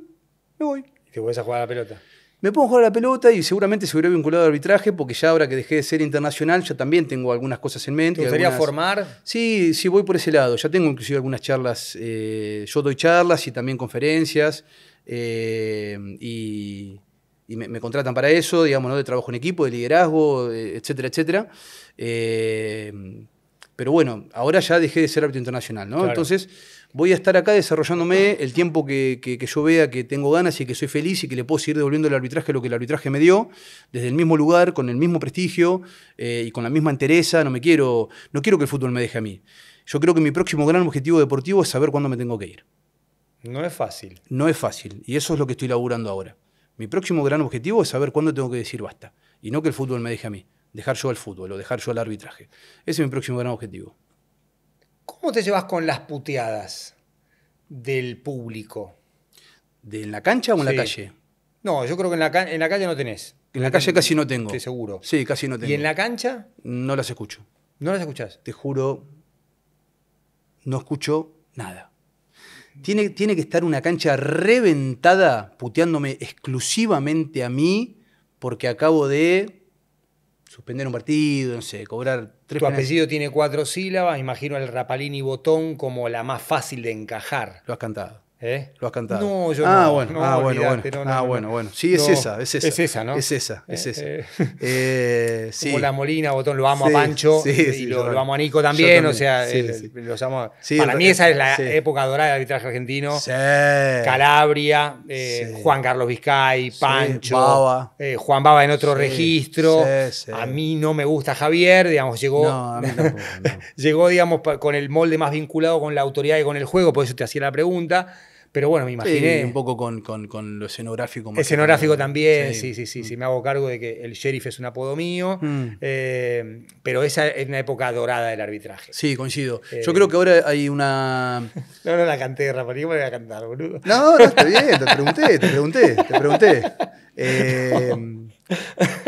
me voy. te voy a jugar la pelota. Me pongo a jugar la pelota y seguramente se hubiera vinculado al arbitraje porque ya ahora que dejé de ser internacional ya también tengo algunas cosas en mente. ¿Te formar? Sí, sí, voy por ese lado. Ya tengo inclusive algunas charlas, eh, yo doy charlas y también conferencias eh, y, me, contratan para eso, digamos, de trabajo en equipo, de liderazgo, eh, etcétera, etcétera. Pero bueno, ahora ya dejé de ser árbitro internacional, ¿no? Entonces voy a estar acá desarrollándome el tiempo que, yo vea que tengo ganas y que soy feliz y que le puedo seguir devolviendo el arbitraje lo que el arbitraje me dio, desde el mismo lugar, con el mismo prestigio eh, y con la misma entereza. No me quiero, no quiero que el fútbol me deje a mí. Yo creo que mi próximo gran objetivo deportivo es saber cuándo me tengo que ir. No es fácil. No es fácil. Y eso es lo que estoy laburando ahora. Mi próximo gran objetivo es saber cuándo tengo que decir basta. Y no que el fútbol me deje a mí dejar yo al fútbol o dejar yo al arbitraje. Ese es mi próximo gran objetivo. ¿Cómo te llevas con las puteadas del público? ¿De en la cancha o en la calle? No, yo creo que en la, calle no tenés. En la calle casi no tengo. seguro. Sí, casi no tengo. ¿Y en la cancha? No las escucho. ¿No las escuchás? Te juro, no escucho nada. Tiene, tiene que estar una cancha reventada puteándome exclusivamente a mí porque acabo de suspender un partido, no sé, cobrar tres. Tu apellido tiene cuatro sílabas, imagino el Rapalini Botón como la más fácil de encajar. Lo has cantado. ¿Eh? ¿Lo has cantado? No, yo ah, no. Bueno, ah, bueno, bueno. ah, bueno, bueno. Sí, es esa, es esa. Es esa, ¿no? Es esa, es eh, esa. Eh, sí. Como la Molina, Botón, lo amo a Pancho y lo, vamos amo a Nico también, o sea, los Para mí esa es la época dorada del arbitraje argentino. Calabria, Juan Carlos Vizcay, Pancho, Baba. Juan Baba en otro registro. A mí no me gusta Javier, digamos, llegó, a mí no. llegó digamos, con el molde más vinculado con la autoridad y con el juego, por eso te hacía la pregunta pero bueno, me imaginé. un poco con, con, con lo escenográfico. Más escenográfico también, sí, sí, sí, sí, Me hago cargo de que el sheriff es un apodo mío. Mm. Eh, pero esa es una época dorada del arbitraje. Sí, coincido. Yo eh, creo que ahora hay una. no, no la canté, Rafa, yo me voy a cantar, boludo? No, no, está bien, te pregunté, te pregunté, te pregunté. Eh,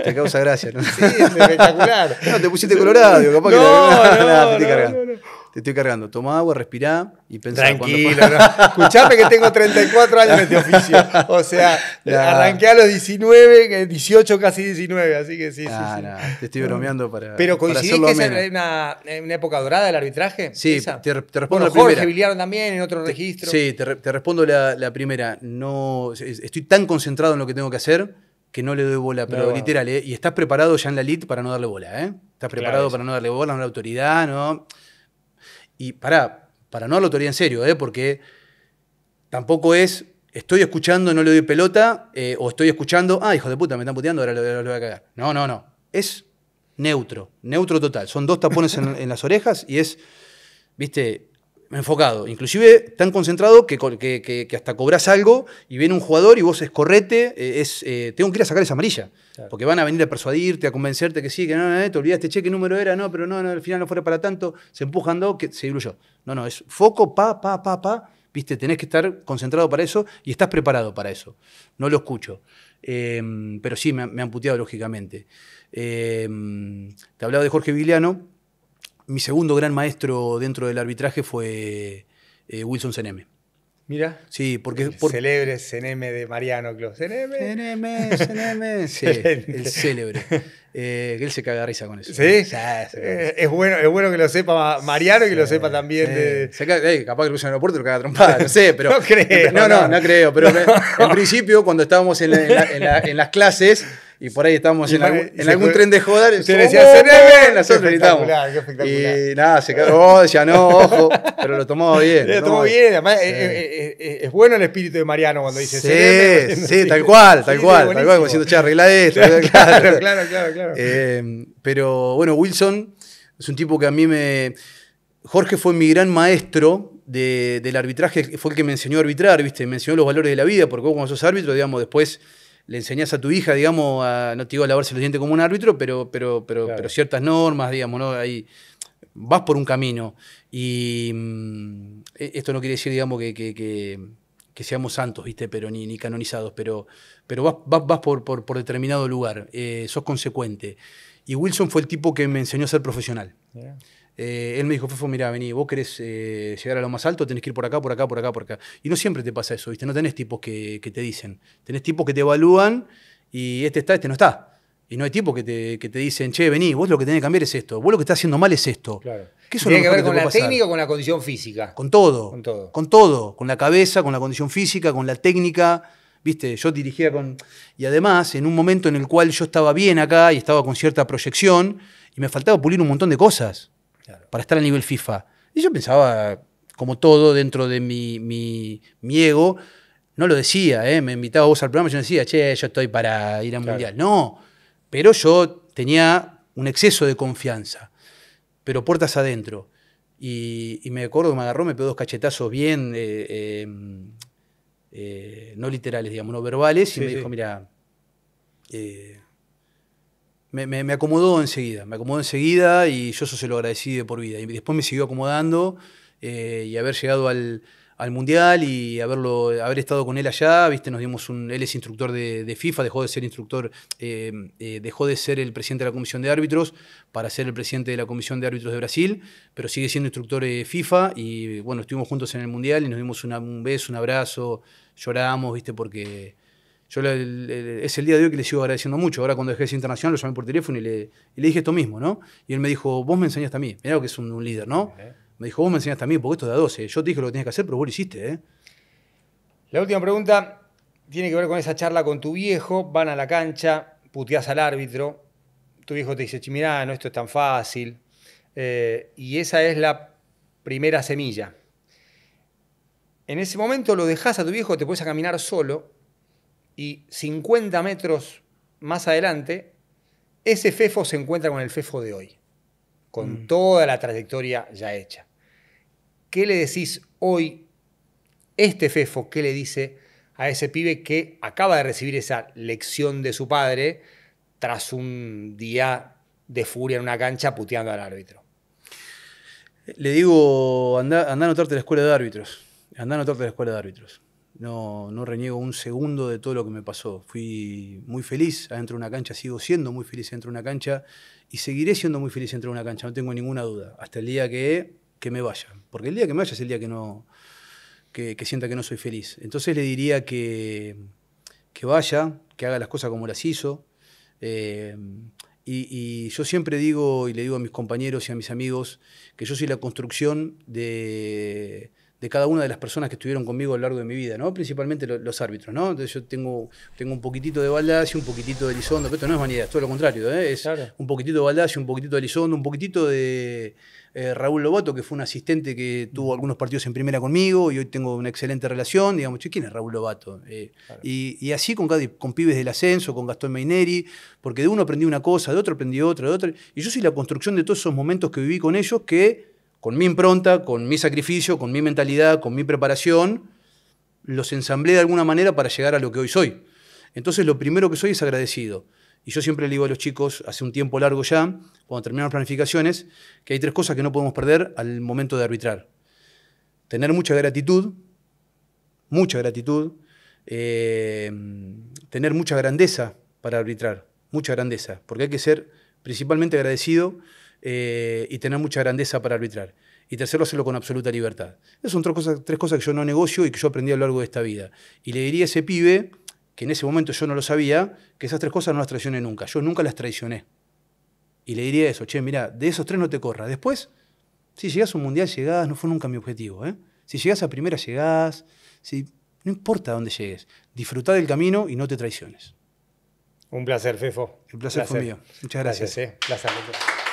te causa gracia, ¿no? Sí, espectacular. no, te pusiste colorado, capaz que no, no, no, no, no te estoy cargando. Toma agua, respirá y pensá. Tranquilo, cuando... no. escuchame que tengo 34 años de oficio. O sea, arranqué a los 19, 18, casi 19, así que sí, ah, sí, no. Te estoy bromeando para. Pero coincidís que es una, época dorada del arbitraje. Sí, Te, respondo la Jorge primera. también en otro Sí, te, respondo la, primera. No, estoy tan concentrado en lo que tengo que hacer que no le doy bola, pero literal, ¿eh? y estás preparado ya en la elite para no darle bola, ¿eh? Estás preparado para no darle bola a la autoridad, ¿no? Y para, para no hablarlo teoría en serio, ¿eh? porque tampoco es estoy escuchando, no le doy pelota, eh, o estoy escuchando, ah, hijo de puta, me están puteando, ahora lo, voy a cagar. No, no, no. Es neutro, neutro total. Son dos tapones en, las orejas y es, viste, enfocado, inclusive tan concentrado que, hasta cobras algo y viene un jugador y vos escorrete, es, eh, eh, tengo que ir a sacar esa amarilla, porque van a venir a persuadirte, a convencerte que sí, que no, no, te olvidaste, che, qué número era, no, pero no, no al final no fuera para tanto, se empujan dos, que se diluyó. No, no, es foco, pa, pa, pa, pa, viste, tenés que estar concentrado para eso y estás preparado para eso, no lo escucho. Em, pero sí, me, me, han puteado lógicamente. Em, te hablaba de Jorge Viliano mi segundo gran maestro dentro del arbitraje fue eh, Wilson CNM. Mira. Sí, porque. El célebre Celebre de Mariano Clos. CNM. CNM, sí, el célebre. Eh, él se caga de risa con eso. Sí. Eh, es, bueno, es bueno que lo sepa Mariano y que lo sepa también. De... Se capaz que el aeropuerto y lo caga trompada, no sé, pero. no creo. No, no, no, creo. Pero en principio, cuando estábamos en las clases y por ahí estábamos en, algún, tren de joder. Se decía, ¡Oh, nosotros gritamos. Y nada, se quedó, oh, decía, no, ojo, pero lo tomó bien. Lo tomó bien, además eh, eh, eh, es, bueno el espíritu de Mariano cuando dice Sí, sí, sí tal cual, tal cual, tal cual, como diciendo, che, arregla esto. claro, claro, claro, claro. Em, pero bueno, Wilson es un tipo que a mí me. Jorge fue mi gran maestro de, del arbitraje, fue el que me enseñó a arbitrar, ¿viste? Me enseñó los valores de la vida, porque vos, cuando sos árbitro, digamos, después le enseñás a tu hija, digamos, a, no te digo a lavarse los dientes como un árbitro, pero, pero, pero, pero ciertas normas, digamos, ¿no? vas por un camino. Y mm, e, esto no quiere decir, digamos, que, seamos santos, ¿viste? Pero ni, ni canonizados, pero, pero vas, vas, por, por, determinado lugar, eh, sos consecuente. Y Wilson fue el tipo que me enseñó a ser profesional. Eh, él me dijo, Fofo, mira, vení, vos querés eh, llegar a lo más alto, tenés que ir por acá, por acá, por acá, por acá. Y no siempre te pasa eso, ¿viste? No tenés tipos que, te dicen. Tenés tipos que te evalúan y este está, este no está. Y no hay tipos que te, que te dicen, che, vení, vos lo que tenés que cambiar es esto, vos lo que estás haciendo mal es esto. Claro. ¿Tiene que ver con la técnica o con la condición física? Con todo. Con todo. Con todo. Con la cabeza, con la condición física, con la técnica. Viste, yo dirigía con. Y además, en un momento en el cual yo estaba bien acá y estaba con cierta proyección, y me faltaba pulir un montón de cosas para estar a nivel FIFA. Y yo pensaba, como todo, dentro de mi, mi, ego, no lo decía, ¿eh? me invitaba a vos al programa, yo decía, che, yo estoy para ir al mundial. No, pero yo tenía un exceso de confianza, pero puertas adentro. Y, me acuerdo que me agarró, me pegó dos cachetazos bien, eh, em, eh, no literales, digamos, no verbales, y me dijo, mira, me, acomodó enseguida, me acomodó enseguida y yo eso se lo agradecí de por vida. Y después me siguió acomodando eh, y haber llegado al, Mundial y haberlo, haber estado con él allá, viste, nos dimos un, él es instructor de, FIFA, dejó de ser instructor, eh, eh, dejó de ser el presidente de la Comisión de Árbitros para ser el presidente de la Comisión de Árbitros de Brasil, pero sigue siendo instructor de FIFA y bueno, estuvimos juntos en el Mundial y nos dimos un beso, un abrazo, lloramos, viste, porque yo es el día de hoy que le sigo agradeciendo mucho. Ahora cuando dejé ese internacional lo llamé por teléfono y le, dije esto mismo, ¿no? Y él me dijo, vos me enseñaste a mí. Mirá que es un, líder, ¿no? Me dijo, vos me enseñaste a mí, porque esto es de a 12. Yo te dije lo que tenías que hacer, pero vos lo hiciste, ¿eh? La última pregunta tiene que ver con esa charla con tu viejo. Van a la cancha, puteás al árbitro. Tu viejo te dice, mirá, no, esto es tan fácil. Eh, y esa es la primera semilla. En ese momento lo dejas a tu viejo, te puedes a caminar solo y 50 metros más adelante, ese FEFO se encuentra con el FEFO de hoy, con mm. toda la trayectoria ya hecha. ¿Qué le decís hoy, este FEFO, qué le dice a ese pibe que acaba de recibir esa lección de su padre tras un día de furia en una cancha puteando al árbitro? Le digo, anda, anda a la escuela de árbitros. Anda a la escuela de árbitros. No, no reniego un segundo de todo lo que me pasó. Fui muy feliz adentro de una cancha, sigo siendo muy feliz dentro de una cancha y seguiré siendo muy feliz dentro de una cancha, no tengo ninguna duda, hasta el día que, que me vaya. Porque el día que me vaya es el día que, no, que, sienta que no soy feliz. Entonces le diría que, que vaya, que haga las cosas como las hizo. Eh, y, y, yo siempre digo, y le digo a mis compañeros y a mis amigos, que yo soy la construcción de, de cada una de las personas que estuvieron conmigo a lo largo de mi vida, ¿no? Principalmente los árbitros, ¿no? Entonces yo tengo, tengo un poquitito de Baldassi, un poquitito de Elizondo, pero esto no es vanidad, es todo lo contrario, ¿eh? Es un poquitito de Baldassi, un poquitito de Elizondo, un poquitito de eh, Raúl Lobato, que fue un asistente que tuvo algunos partidos en primera conmigo y hoy tengo una excelente relación, digamos, ¿quién es Raúl Lobato? Eh, y, así con, con pibes del ascenso, con Gastón Maineri, porque de uno aprendí una cosa, de otro aprendí otra, de otra, y yo soy la construcción de todos esos momentos que viví con ellos que con mi impronta, con mi sacrificio, con mi mentalidad, con mi preparación, los ensamblé de alguna manera para llegar a lo que hoy soy. Entonces lo primero que soy es agradecido. Y yo siempre le digo a los chicos, hace un tiempo largo ya, cuando terminamos las planificaciones, que hay tres cosas que no podemos perder al momento de arbitrar. Tener mucha gratitud, mucha gratitud, eh, tener mucha grandeza para arbitrar, mucha grandeza, porque hay que ser principalmente agradecido eh, y tener mucha grandeza para arbitrar. Y tercero, hacerlo con absoluta libertad. Esas son tres cosas, tres cosas que yo no negocio y que yo aprendí a lo largo de esta vida. Y le diría a ese pibe, que en ese momento yo no lo sabía, que esas tres cosas no las traicioné nunca. Yo nunca las traicioné. Y le diría eso, che, mira, de esos tres no te corras. Después, si llegás a un mundial, llegás, no fue nunca mi objetivo. ¿eh? Si llegás a primera, llegás. Si, no importa dónde llegues. Disfrutá del camino y no te traiciones. Un placer, Fefo. Un placer, mío. Muchas gracias.